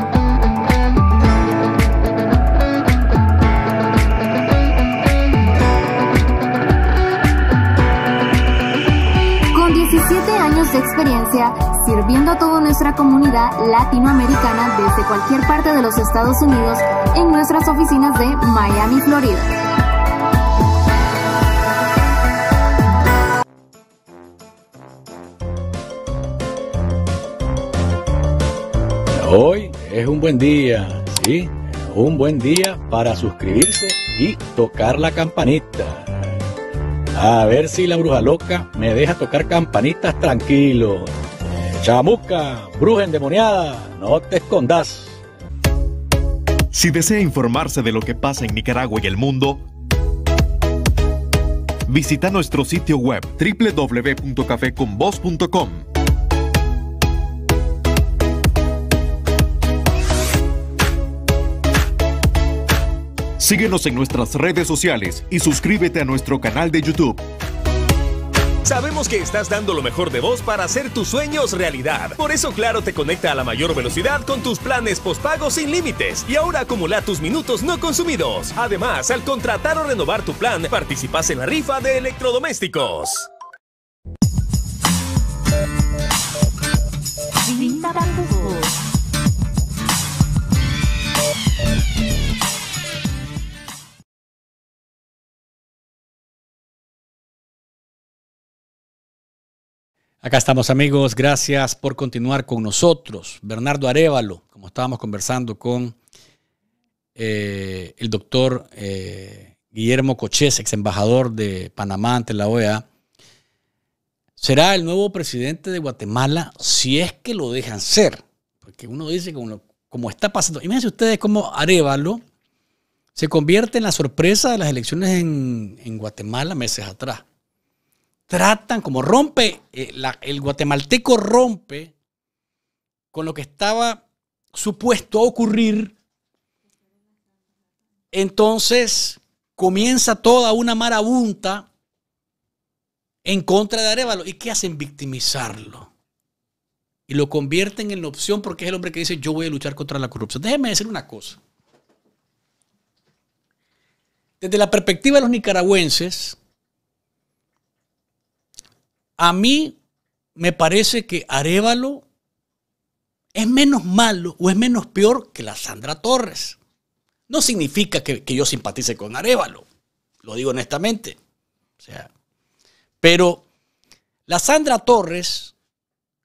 Siete años de experiencia sirviendo a toda nuestra comunidad latinoamericana desde cualquier parte de los Estados Unidos en nuestras oficinas de Miami, Florida. Hoy es un buen día, ¿sí? Un buen día para suscribirse y tocar la campanita. A ver si la bruja loca me deja tocar campanitas tranquilo. Chamuca, bruja endemoniada, no te escondas. Si desea informarse de lo que pasa en Nicaragua y el mundo, visita nuestro sitio web www.cafeconvoz.com Síguenos en nuestras redes sociales y suscríbete a nuestro canal de YouTube. Sabemos que estás dando lo mejor de vos para hacer tus sueños realidad. Por eso Claro te conecta a la mayor velocidad con tus planes postpago sin límites. Y ahora acumula tus minutos no consumidos. Además, al contratar o renovar tu plan, participas en la rifa de electrodomésticos. Acá estamos amigos, gracias por continuar con nosotros. Bernardo Arevalo, como estábamos conversando con eh, el doctor eh, Guillermo Cochés, ex embajador de Panamá ante la OEA, será el nuevo presidente de Guatemala si es que lo dejan ser. Porque uno dice como, como está pasando. Imagínense ustedes cómo Arevalo se convierte en la sorpresa de las elecciones en, en Guatemala meses atrás tratan, como rompe, eh, el guatemalteco rompe con lo que estaba supuesto a ocurrir, entonces comienza toda una marabunta en contra de Arevalo. ¿Y qué hacen? Victimizarlo. Y lo convierten en la opción porque es el hombre que dice yo voy a luchar contra la corrupción. Déjeme decir una cosa. Desde la perspectiva de los nicaragüenses, a mí me parece que Arevalo es menos malo o es menos peor que la Sandra Torres. No significa que, yo simpatice con Arevalo, lo digo honestamente. O sea, pero la Sandra Torres,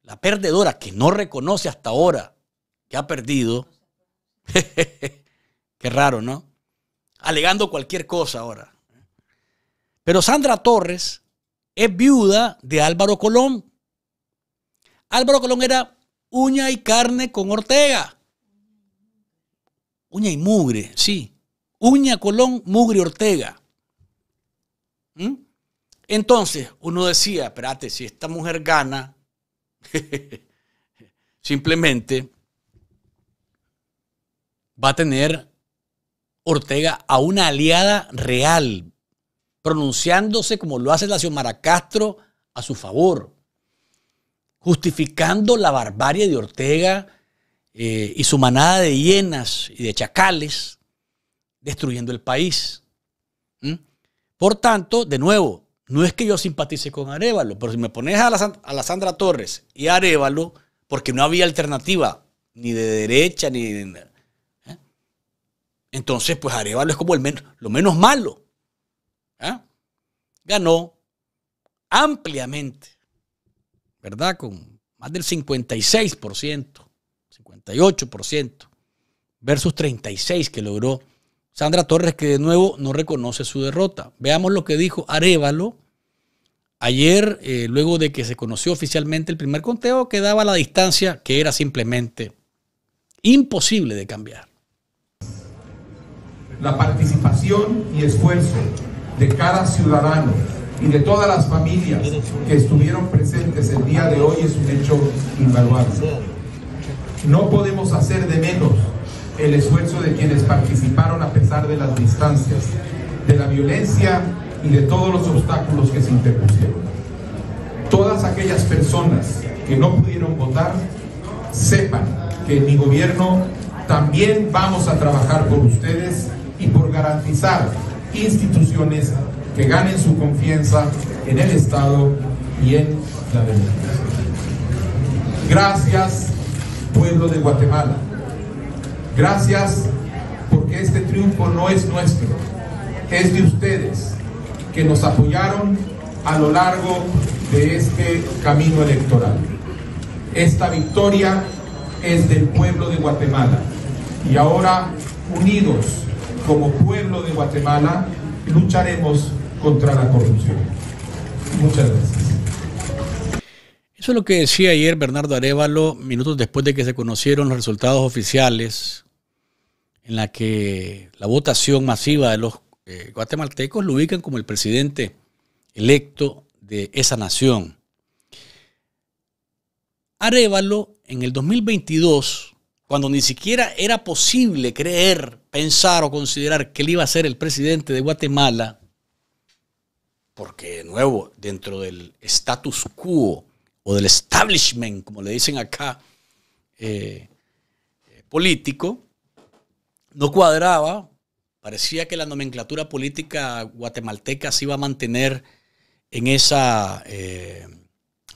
la perdedora que no reconoce hasta ahora que ha perdido, qué raro, ¿no? Alegando cualquier cosa ahora. Pero Sandra Torres es viuda de Álvaro Colón. Álvaro Colón era uña y carne con Ortega. Uña y mugre, sí. Uña Colón, mugre Ortega. ¿Mm? Entonces, uno decía, espérate, si esta mujer gana, simplemente va a tener Ortega a una aliada real, pronunciándose como lo hace la Xiomara Castro a su favor, justificando la barbarie de Ortega eh, y su manada de hienas y de chacales, destruyendo el país. Por tanto, de nuevo, no es que yo simpatice con Arevalo, pero si me pones a la, Sandra Torres y a Arevalo, porque no había alternativa ni de derecha ni de... ¿eh? Entonces, pues Arevalo es como el lo menos malo. ¿Ah? ganó ampliamente, ¿verdad? Con más del 56%, 58%, versus 36% que logró Sandra Torres, que de nuevo no reconoce su derrota. Veamos lo que dijo Arevalo ayer, eh, luego de que se conoció oficialmente el primer conteo, que daba la distancia que era simplemente imposible de cambiar. La participación y esfuerzo de cada ciudadano y de todas las familias que estuvieron presentes el día de hoy es un hecho invaluable. No podemos hacer de menos el esfuerzo de quienes participaron a pesar de las distancias, de la violencia y de todos los obstáculos que se interpusieron. Todas aquellas personas que no pudieron votar, sepan que en mi gobierno también vamos a trabajar por ustedes y por garantizar instituciones que ganen su confianza en el Estado y en la democracia. Gracias, pueblo de Guatemala. Gracias porque este triunfo no es nuestro, es de ustedes que nos apoyaron a lo largo de este camino electoral. Esta victoria es del pueblo de Guatemala y ahora unidos como pueblo de Guatemala, lucharemos contra la corrupción. Muchas gracias. Eso es lo que decía ayer Bernardo Arevalo, minutos después de que se conocieron los resultados oficiales, en la que la votación masiva de los eh, guatemaltecos lo ubican como el presidente electo de esa nación. Arevalo en el 2022 cuando ni siquiera era posible creer, pensar o considerar que él iba a ser el presidente de Guatemala, porque de nuevo, dentro del status quo o del establishment, como le dicen acá, eh, político, no cuadraba, parecía que la nomenclatura política guatemalteca se iba a mantener en esa... Eh,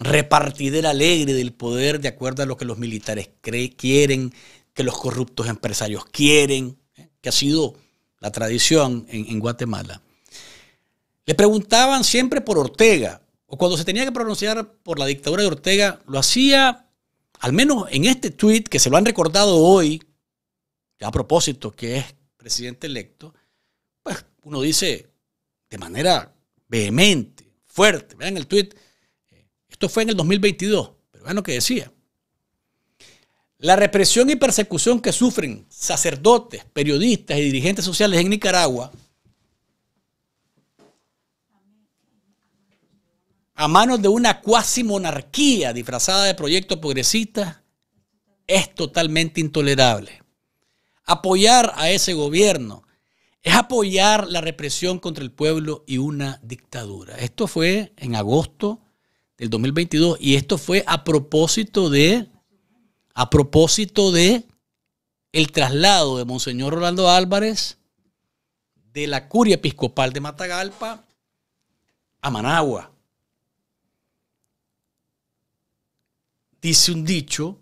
repartidera alegre del poder de acuerdo a lo que los militares quieren, que los corruptos empresarios quieren, ¿eh? que ha sido la tradición en, en Guatemala. Le preguntaban siempre por Ortega, o cuando se tenía que pronunciar por la dictadura de Ortega, lo hacía, al menos en este tuit que se lo han recordado hoy, a propósito que es presidente electo, pues uno dice de manera vehemente, fuerte, vean el tuit, esto fue en el 2022, pero bueno, lo que decía. La represión y persecución que sufren sacerdotes, periodistas y dirigentes sociales en Nicaragua a manos de una cuasi monarquía disfrazada de proyectos progresistas es totalmente intolerable. Apoyar a ese gobierno es apoyar la represión contra el pueblo y una dictadura. Esto fue en agosto el 2022. Y esto fue a propósito de, a propósito de el traslado de Monseñor Rolando Álvarez de la curia episcopal de Matagalpa a Managua. Dice un dicho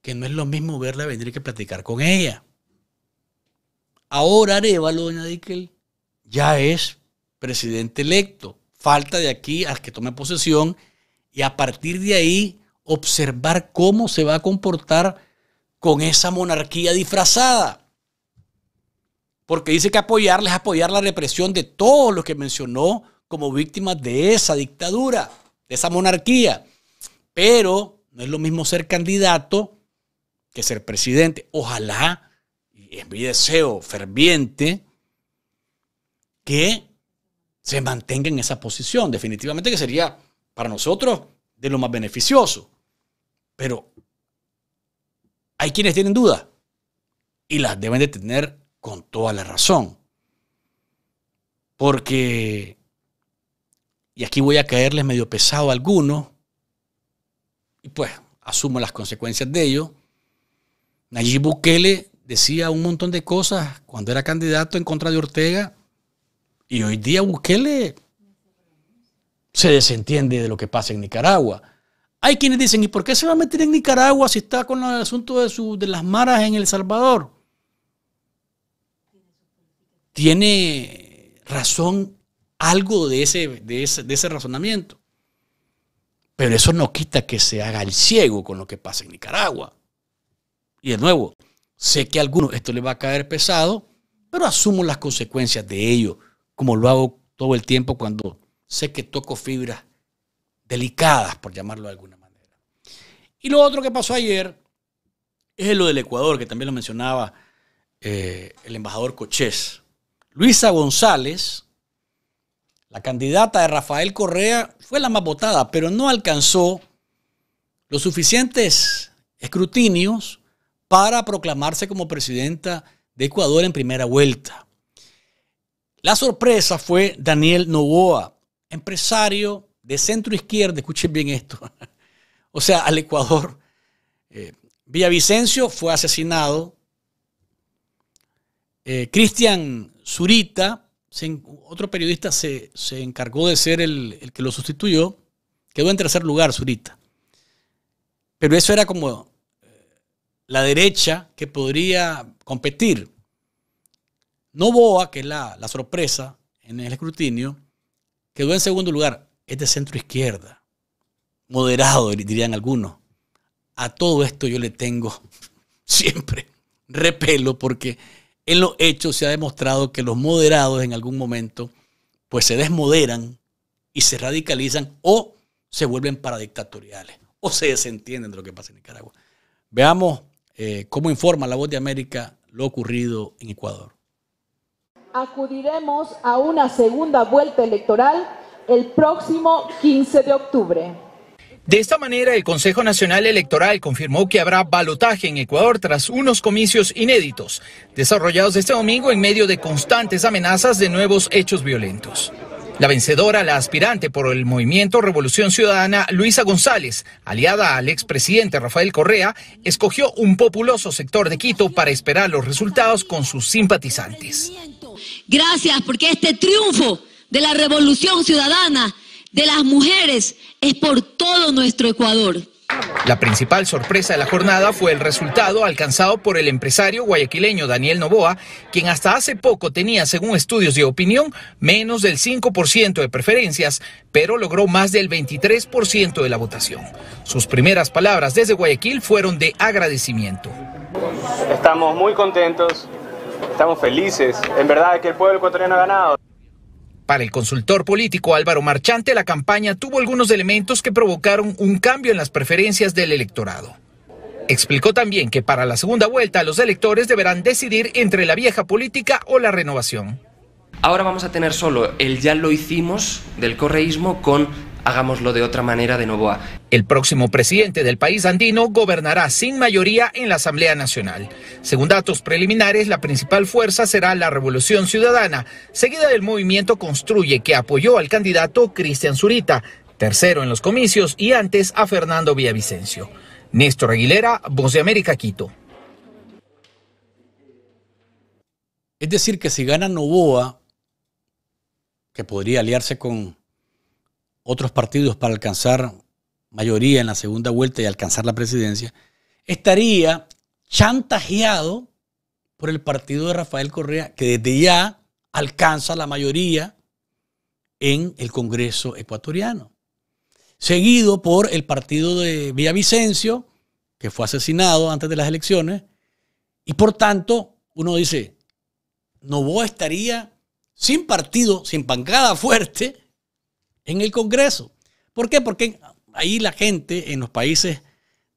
que no es lo mismo verla venir que platicar con ella. Ahora Arevalo, doña Dickel, ya es presidente electo. Falta de aquí al que tome posesión y a partir de ahí observar cómo se va a comportar con esa monarquía disfrazada. Porque dice que apoyarles es apoyar la represión de todos los que mencionó como víctimas de esa dictadura, de esa monarquía. Pero no es lo mismo ser candidato que ser presidente. Ojalá, y es mi deseo ferviente, que se mantenga en esa posición. Definitivamente que sería para nosotros de lo más beneficioso. Pero hay quienes tienen dudas y las deben de tener con toda la razón. Porque, y aquí voy a caerles medio pesado a algunos, y pues asumo las consecuencias de ello. Nayib Bukele decía un montón de cosas cuando era candidato en contra de Ortega, y hoy día Bukele se desentiende de lo que pasa en Nicaragua. Hay quienes dicen, ¿y por qué se va a meter en Nicaragua si está con el asunto de, las maras en El Salvador? Tiene razón algo de ese, de ese, de ese razonamiento. Pero eso no quita que se haga el ciego con lo que pasa en Nicaragua. Y de nuevo, sé que a algunos esto le va a caer pesado, pero asumo las consecuencias de ello, como lo hago todo el tiempo cuando sé que toco fibras delicadas, por llamarlo de alguna manera. Y lo otro que pasó ayer es lo del Ecuador, que también lo mencionaba eh, el embajador Cochés. Luisa González, la candidata de Rafael Correa, fue la más votada, pero no alcanzó los suficientes escrutinios para proclamarse como presidenta de Ecuador en primera vuelta. La sorpresa fue Daniel Novoa, empresario de centro izquierda, escuchen bien esto, o sea, al Ecuador. Eh, Villavicencio fue asesinado. Eh, Cristian Zurita, otro periodista, se, encargó de ser el, que lo sustituyó. Quedó en tercer lugar Zurita. Pero eso era como eh, la derecha que podría competir. Novoa, que es la sorpresa en el escrutinio, Quedó en segundo lugar. Es de centro izquierda. Moderado, dirían algunos. A todo esto yo le tengo siempre repelo porque en los hechos se ha demostrado que los moderados en algún momento pues se desmoderan y se radicalizan o se vuelven paradictatoriales o se desentienden de lo que pasa en Nicaragua. Veamos eh, cómo informa la voz de América lo ocurrido en Ecuador acudiremos a una segunda vuelta electoral el próximo 15 de octubre. De esta manera, el Consejo Nacional Electoral confirmó que habrá balotaje en Ecuador tras unos comicios inéditos, desarrollados este domingo en medio de constantes amenazas de nuevos hechos violentos. La vencedora, la aspirante por el movimiento Revolución Ciudadana, Luisa González, aliada al expresidente Rafael Correa, escogió un populoso sector de Quito para esperar los resultados con sus simpatizantes. Gracias porque este triunfo de la revolución ciudadana de las mujeres es por todo nuestro Ecuador. La principal sorpresa de la jornada fue el resultado alcanzado por el empresario guayaquileño Daniel Novoa, quien hasta hace poco tenía, según estudios de opinión, menos del 5% de preferencias, pero logró más del 23% de la votación. Sus primeras palabras desde Guayaquil fueron de agradecimiento. Estamos muy contentos Estamos felices. En verdad que el pueblo ecuatoriano ha ganado. Para el consultor político Álvaro Marchante, la campaña tuvo algunos elementos que provocaron un cambio en las preferencias del electorado. Explicó también que para la segunda vuelta los electores deberán decidir entre la vieja política o la renovación. Ahora vamos a tener solo el ya lo hicimos del correísmo con hagámoslo de otra manera de Novoa. El próximo presidente del país andino gobernará sin mayoría en la Asamblea Nacional. Según datos preliminares, la principal fuerza será la Revolución Ciudadana, seguida del movimiento Construye, que apoyó al candidato Cristian Zurita, tercero en los comicios y antes a Fernando Villavicencio. Néstor Aguilera, Voz de América, Quito. Es decir, que si gana Novoa, que podría aliarse con otros partidos para alcanzar mayoría en la segunda vuelta y alcanzar la presidencia, estaría chantajeado por el partido de Rafael Correa, que desde ya alcanza la mayoría en el Congreso ecuatoriano. Seguido por el partido de Villavicencio, que fue asesinado antes de las elecciones, y por tanto uno dice, Novoa estaría sin partido, sin pancada fuerte, en el Congreso. ¿Por qué? Porque ahí la gente en los países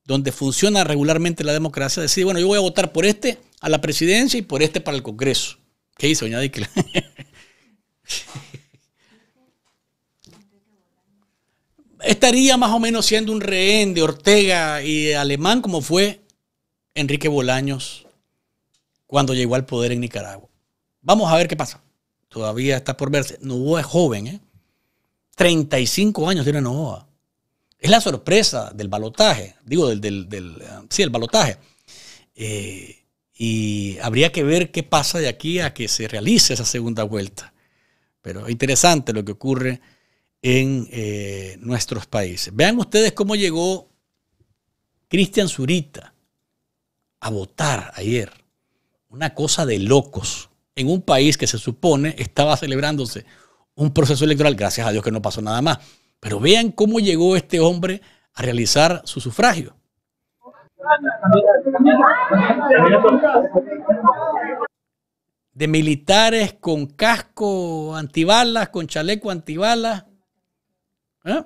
donde funciona regularmente la democracia decide, bueno, yo voy a votar por este a la presidencia y por este para el Congreso. ¿Qué hizo, doña Dicla? Estaría más o menos siendo un rehén de Ortega y de Alemán como fue Enrique Bolaños cuando llegó al poder en Nicaragua. Vamos a ver qué pasa. Todavía está por verse. No es joven, ¿eh? 35 años de una NOA, Es la sorpresa del balotaje, digo, del, eh, sí, el balotaje. Eh, y habría que ver qué pasa de aquí a que se realice esa segunda vuelta. Pero es interesante lo que ocurre en eh, nuestros países. Vean ustedes cómo llegó Cristian Zurita a votar ayer. Una cosa de locos en un país que se supone estaba celebrándose un proceso electoral, gracias a Dios que no pasó nada más. Pero vean cómo llegó este hombre a realizar su sufragio. De militares con casco antibalas, con chaleco antibalas. ¿eh?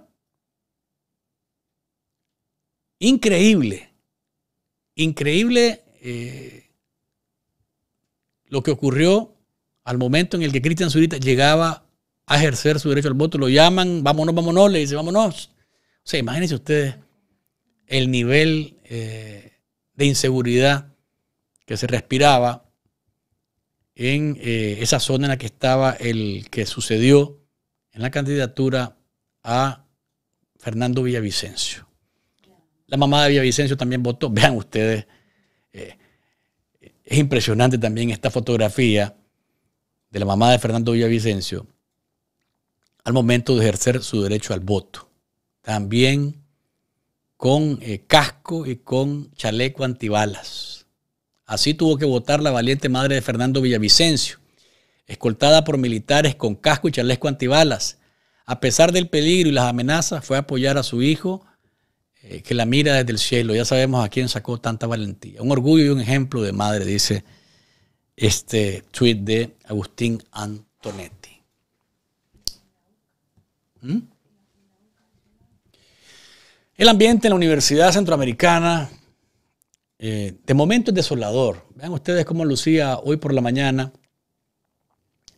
Increíble, increíble eh, lo que ocurrió al momento en el que Cristian Zurita llegaba a ejercer su derecho al voto. Lo llaman, vámonos, vámonos, le dice, vámonos. O sea, imagínense ustedes el nivel eh, de inseguridad que se respiraba en eh, esa zona en la que estaba el que sucedió en la candidatura a Fernando Villavicencio. La mamá de Villavicencio también votó. Vean ustedes, eh, es impresionante también esta fotografía de la mamá de Fernando Villavicencio, al momento de ejercer su derecho al voto. También con eh, casco y con chaleco antibalas. Así tuvo que votar la valiente madre de Fernando Villavicencio, escoltada por militares con casco y chaleco antibalas. A pesar del peligro y las amenazas, fue a apoyar a su hijo eh, que la mira desde el cielo. Ya sabemos a quién sacó tanta valentía. Un orgullo y un ejemplo de madre, dice este tweet de Agustín Antonet. ¿Mm? El ambiente en la Universidad Centroamericana eh, de momento es desolador. Vean ustedes cómo lucía hoy por la mañana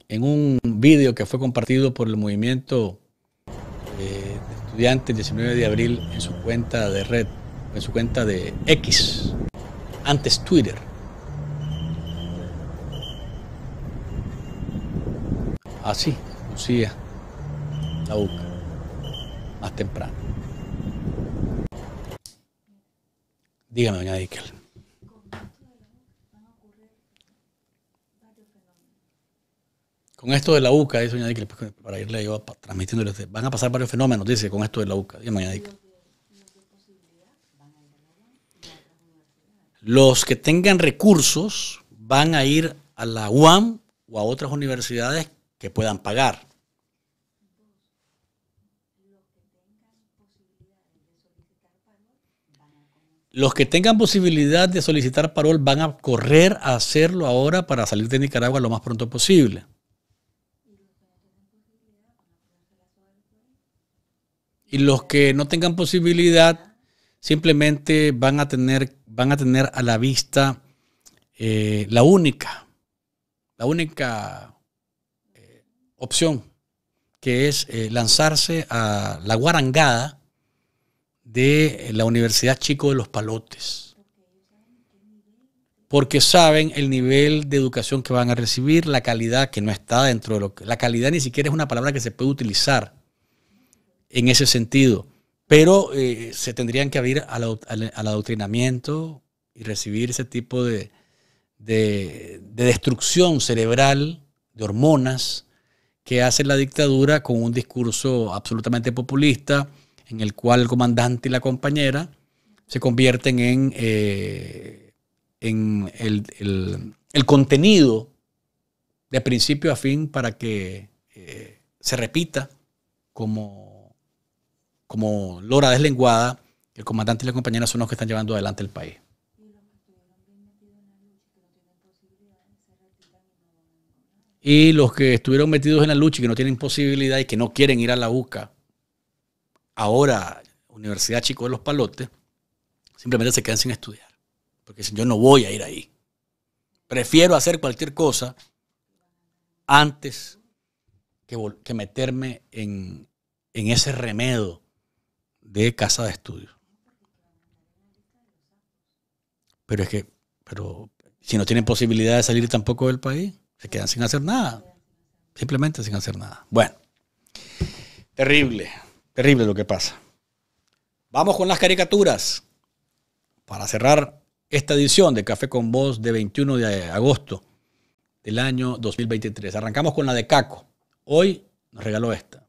en un vídeo que fue compartido por el movimiento eh, de estudiantes 19 de abril en su cuenta de red, en su cuenta de X, antes Twitter. Así lucía la UCA, más temprano. Dígame, doña Dickel. Con esto de la UCA, dice doña Dickel, pues, para irle yo transmitiéndole, van a pasar varios fenómenos, dice, con esto de la UCA. Dígame, doña Los que tengan recursos van a ir a la UAM o a otras universidades que puedan pagar. Los que tengan posibilidad de solicitar parol van a correr a hacerlo ahora para salir de Nicaragua lo más pronto posible. Y los que no tengan posibilidad simplemente van a tener, van a, tener a la vista eh, la única, la única eh, opción, que es eh, lanzarse a la guarangada de la Universidad Chico de los Palotes. Porque saben el nivel de educación que van a recibir, la calidad que no está dentro de lo que... La calidad ni siquiera es una palabra que se puede utilizar en ese sentido, pero eh, se tendrían que abrir al, adoctrinamiento y recibir ese tipo de, de, de destrucción cerebral, de hormonas, que hace la dictadura con un discurso absolutamente populista, en el cual el comandante y la compañera se convierten en, eh, en el, contenido de principio a fin para que eh, se repita como, como lora deslenguada. El comandante y la compañera son los que están llevando adelante el país. Y los que estuvieron metidos en la lucha y que no tienen posibilidad y que no quieren ir a la UCA ahora Universidad Chico de los Palotes, simplemente se quedan sin estudiar. Porque dicen, yo no voy a ir ahí. Prefiero hacer cualquier cosa antes que, meterme en, ese remedo de casa de estudios. Pero es que, pero si no tienen posibilidad de salir tampoco del país, se quedan sin hacer nada. Simplemente sin hacer nada. Bueno, terrible. Terrible lo que pasa. Vamos con las caricaturas. Para cerrar esta edición de Café con Voz de 21 de agosto del año 2023. Arrancamos con la de Caco. Hoy nos regaló esta.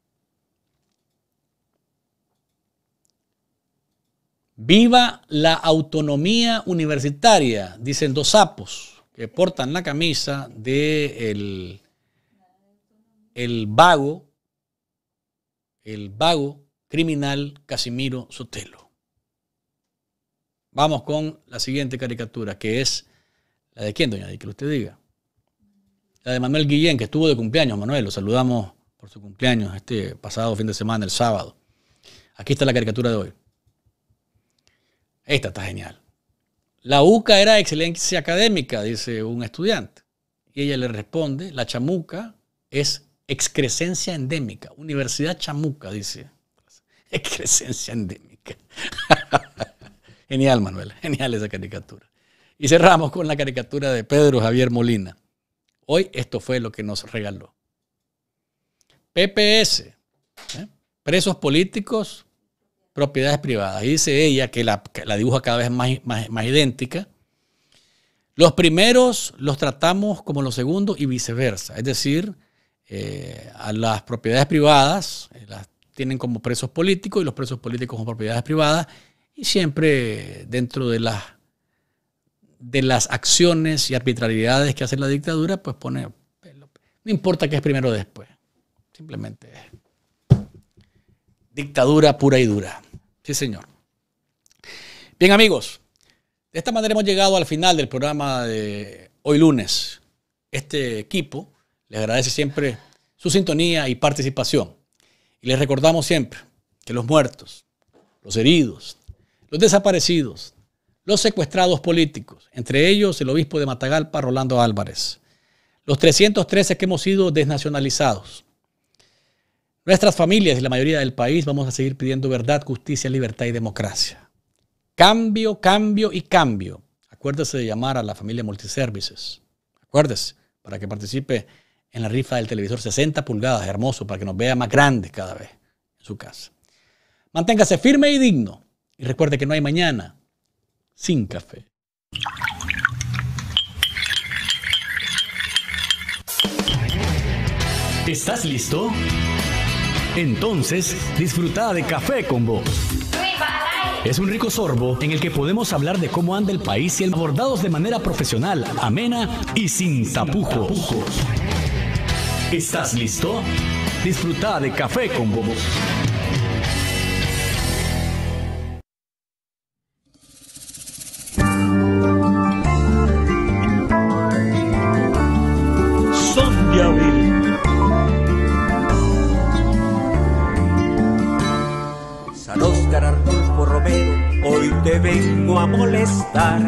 Viva la autonomía universitaria, dicen dos sapos que portan la camisa del de el vago el vago criminal Casimiro Sotelo. Vamos con la siguiente caricatura, que es la de quién, doña Di, que usted diga. La de Manuel Guillén, que estuvo de cumpleaños, Manuel. Lo saludamos por su cumpleaños este pasado fin de semana, el sábado. Aquí está la caricatura de hoy. Esta está genial. La UCA era excelencia académica, dice un estudiante. Y ella le responde, la chamuca es excrescencia endémica. Universidad Chamuca, dice. Excrescencia endémica. genial, Manuel. Genial esa caricatura. Y cerramos con la caricatura de Pedro Javier Molina. Hoy esto fue lo que nos regaló. PPS, ¿eh? presos políticos, propiedades privadas. dice ella que la, dibuja cada vez más, más, más idéntica. Los primeros los tratamos como los segundos y viceversa. Es decir, eh, a las propiedades privadas, eh, las tienen como presos políticos y los presos políticos como propiedades privadas y siempre dentro de las de las acciones y arbitrariedades que hace la dictadura, pues pone, no importa qué es primero o después, simplemente dictadura pura y dura. Sí, señor. Bien, amigos, de esta manera hemos llegado al final del programa de hoy lunes. Este equipo les agradece siempre su sintonía y participación. Y les recordamos siempre que los muertos, los heridos, los desaparecidos, los secuestrados políticos, entre ellos el obispo de Matagalpa, Rolando Álvarez, los 313 que hemos sido desnacionalizados, nuestras familias y la mayoría del país vamos a seguir pidiendo verdad, justicia, libertad y democracia. Cambio, cambio y cambio. Acuérdese de llamar a la familia Multiservices. Acuérdese, para que participe en la rifa del televisor 60 pulgadas, hermoso, para que nos vea más grandes cada vez en su casa. Manténgase firme y digno. Y recuerde que no hay mañana sin café. ¿Estás listo? Entonces, disfruta de café con vos. Es un rico sorbo en el que podemos hablar de cómo anda el país y el abordados de manera profesional, amena y sin tapujos. ¿Estás listo? Disfruta de Café con Bobos. Son de San Oscar Arturo Romero, hoy te vengo a molestar.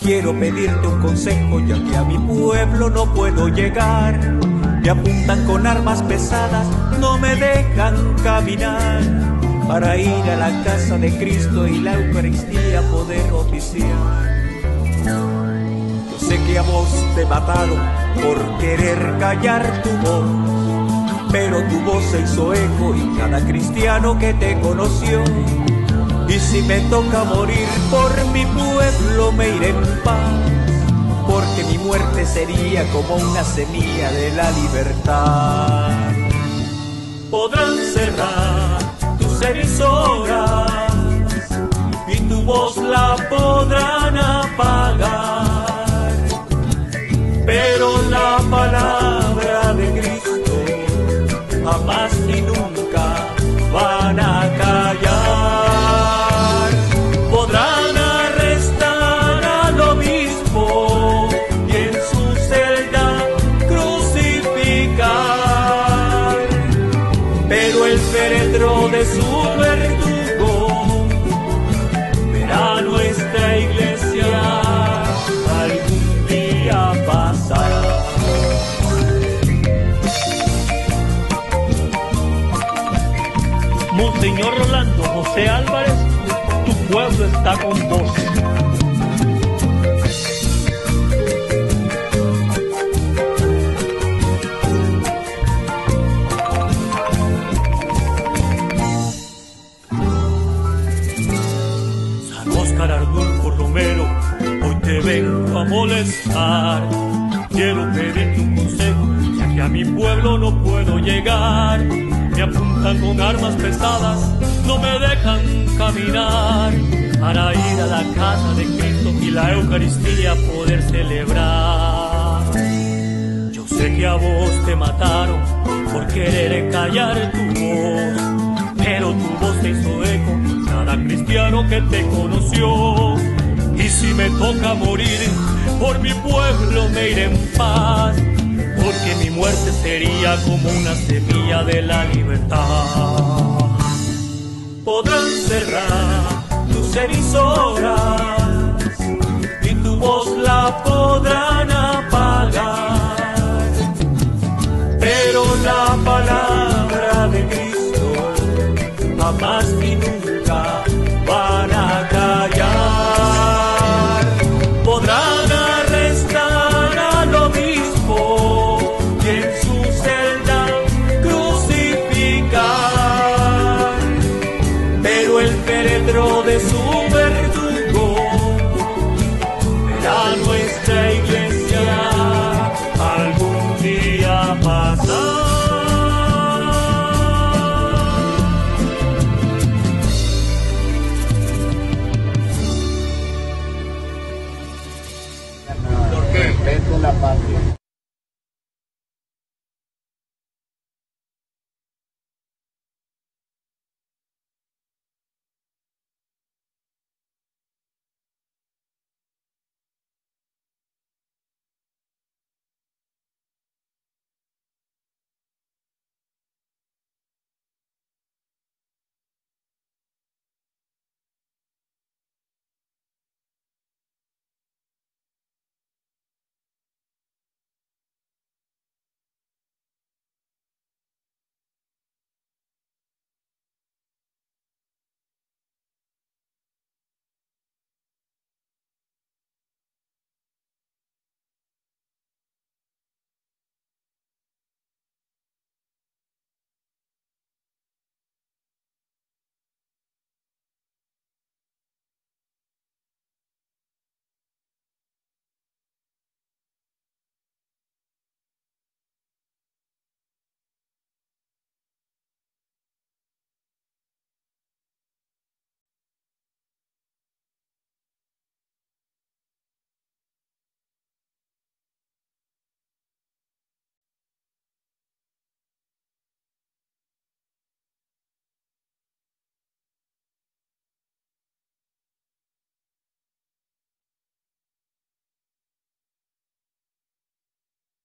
Quiero pedirte un consejo ya que a mi pueblo no puedo llegar apuntan con armas pesadas, no me dejan caminar para ir a la casa de Cristo y la Eucaristía poder oficiar. Yo sé que a vos te mataron por querer callar tu voz, pero tu voz se hizo eco y cada cristiano que te conoció. Y si me toca morir por mi pueblo me iré en paz porque mi muerte sería como una semilla de la libertad. Podrán cerrar tus horas y tu voz la podrán apagar, pero la palabra no puedo llegar. Me apuntan con armas pesadas, no me dejan caminar. Para ir a la casa de Cristo y la Eucaristía poder celebrar. Yo sé que a vos te mataron por querer callar tu voz. Pero tu voz te hizo eco, cada cristiano que te conoció. Y si me toca morir, por mi pueblo me iré en paz porque mi muerte sería como una semilla de la libertad. Podrán cerrar tus emisoras y tu voz la podrán apagar, pero la palabra de Cristo jamás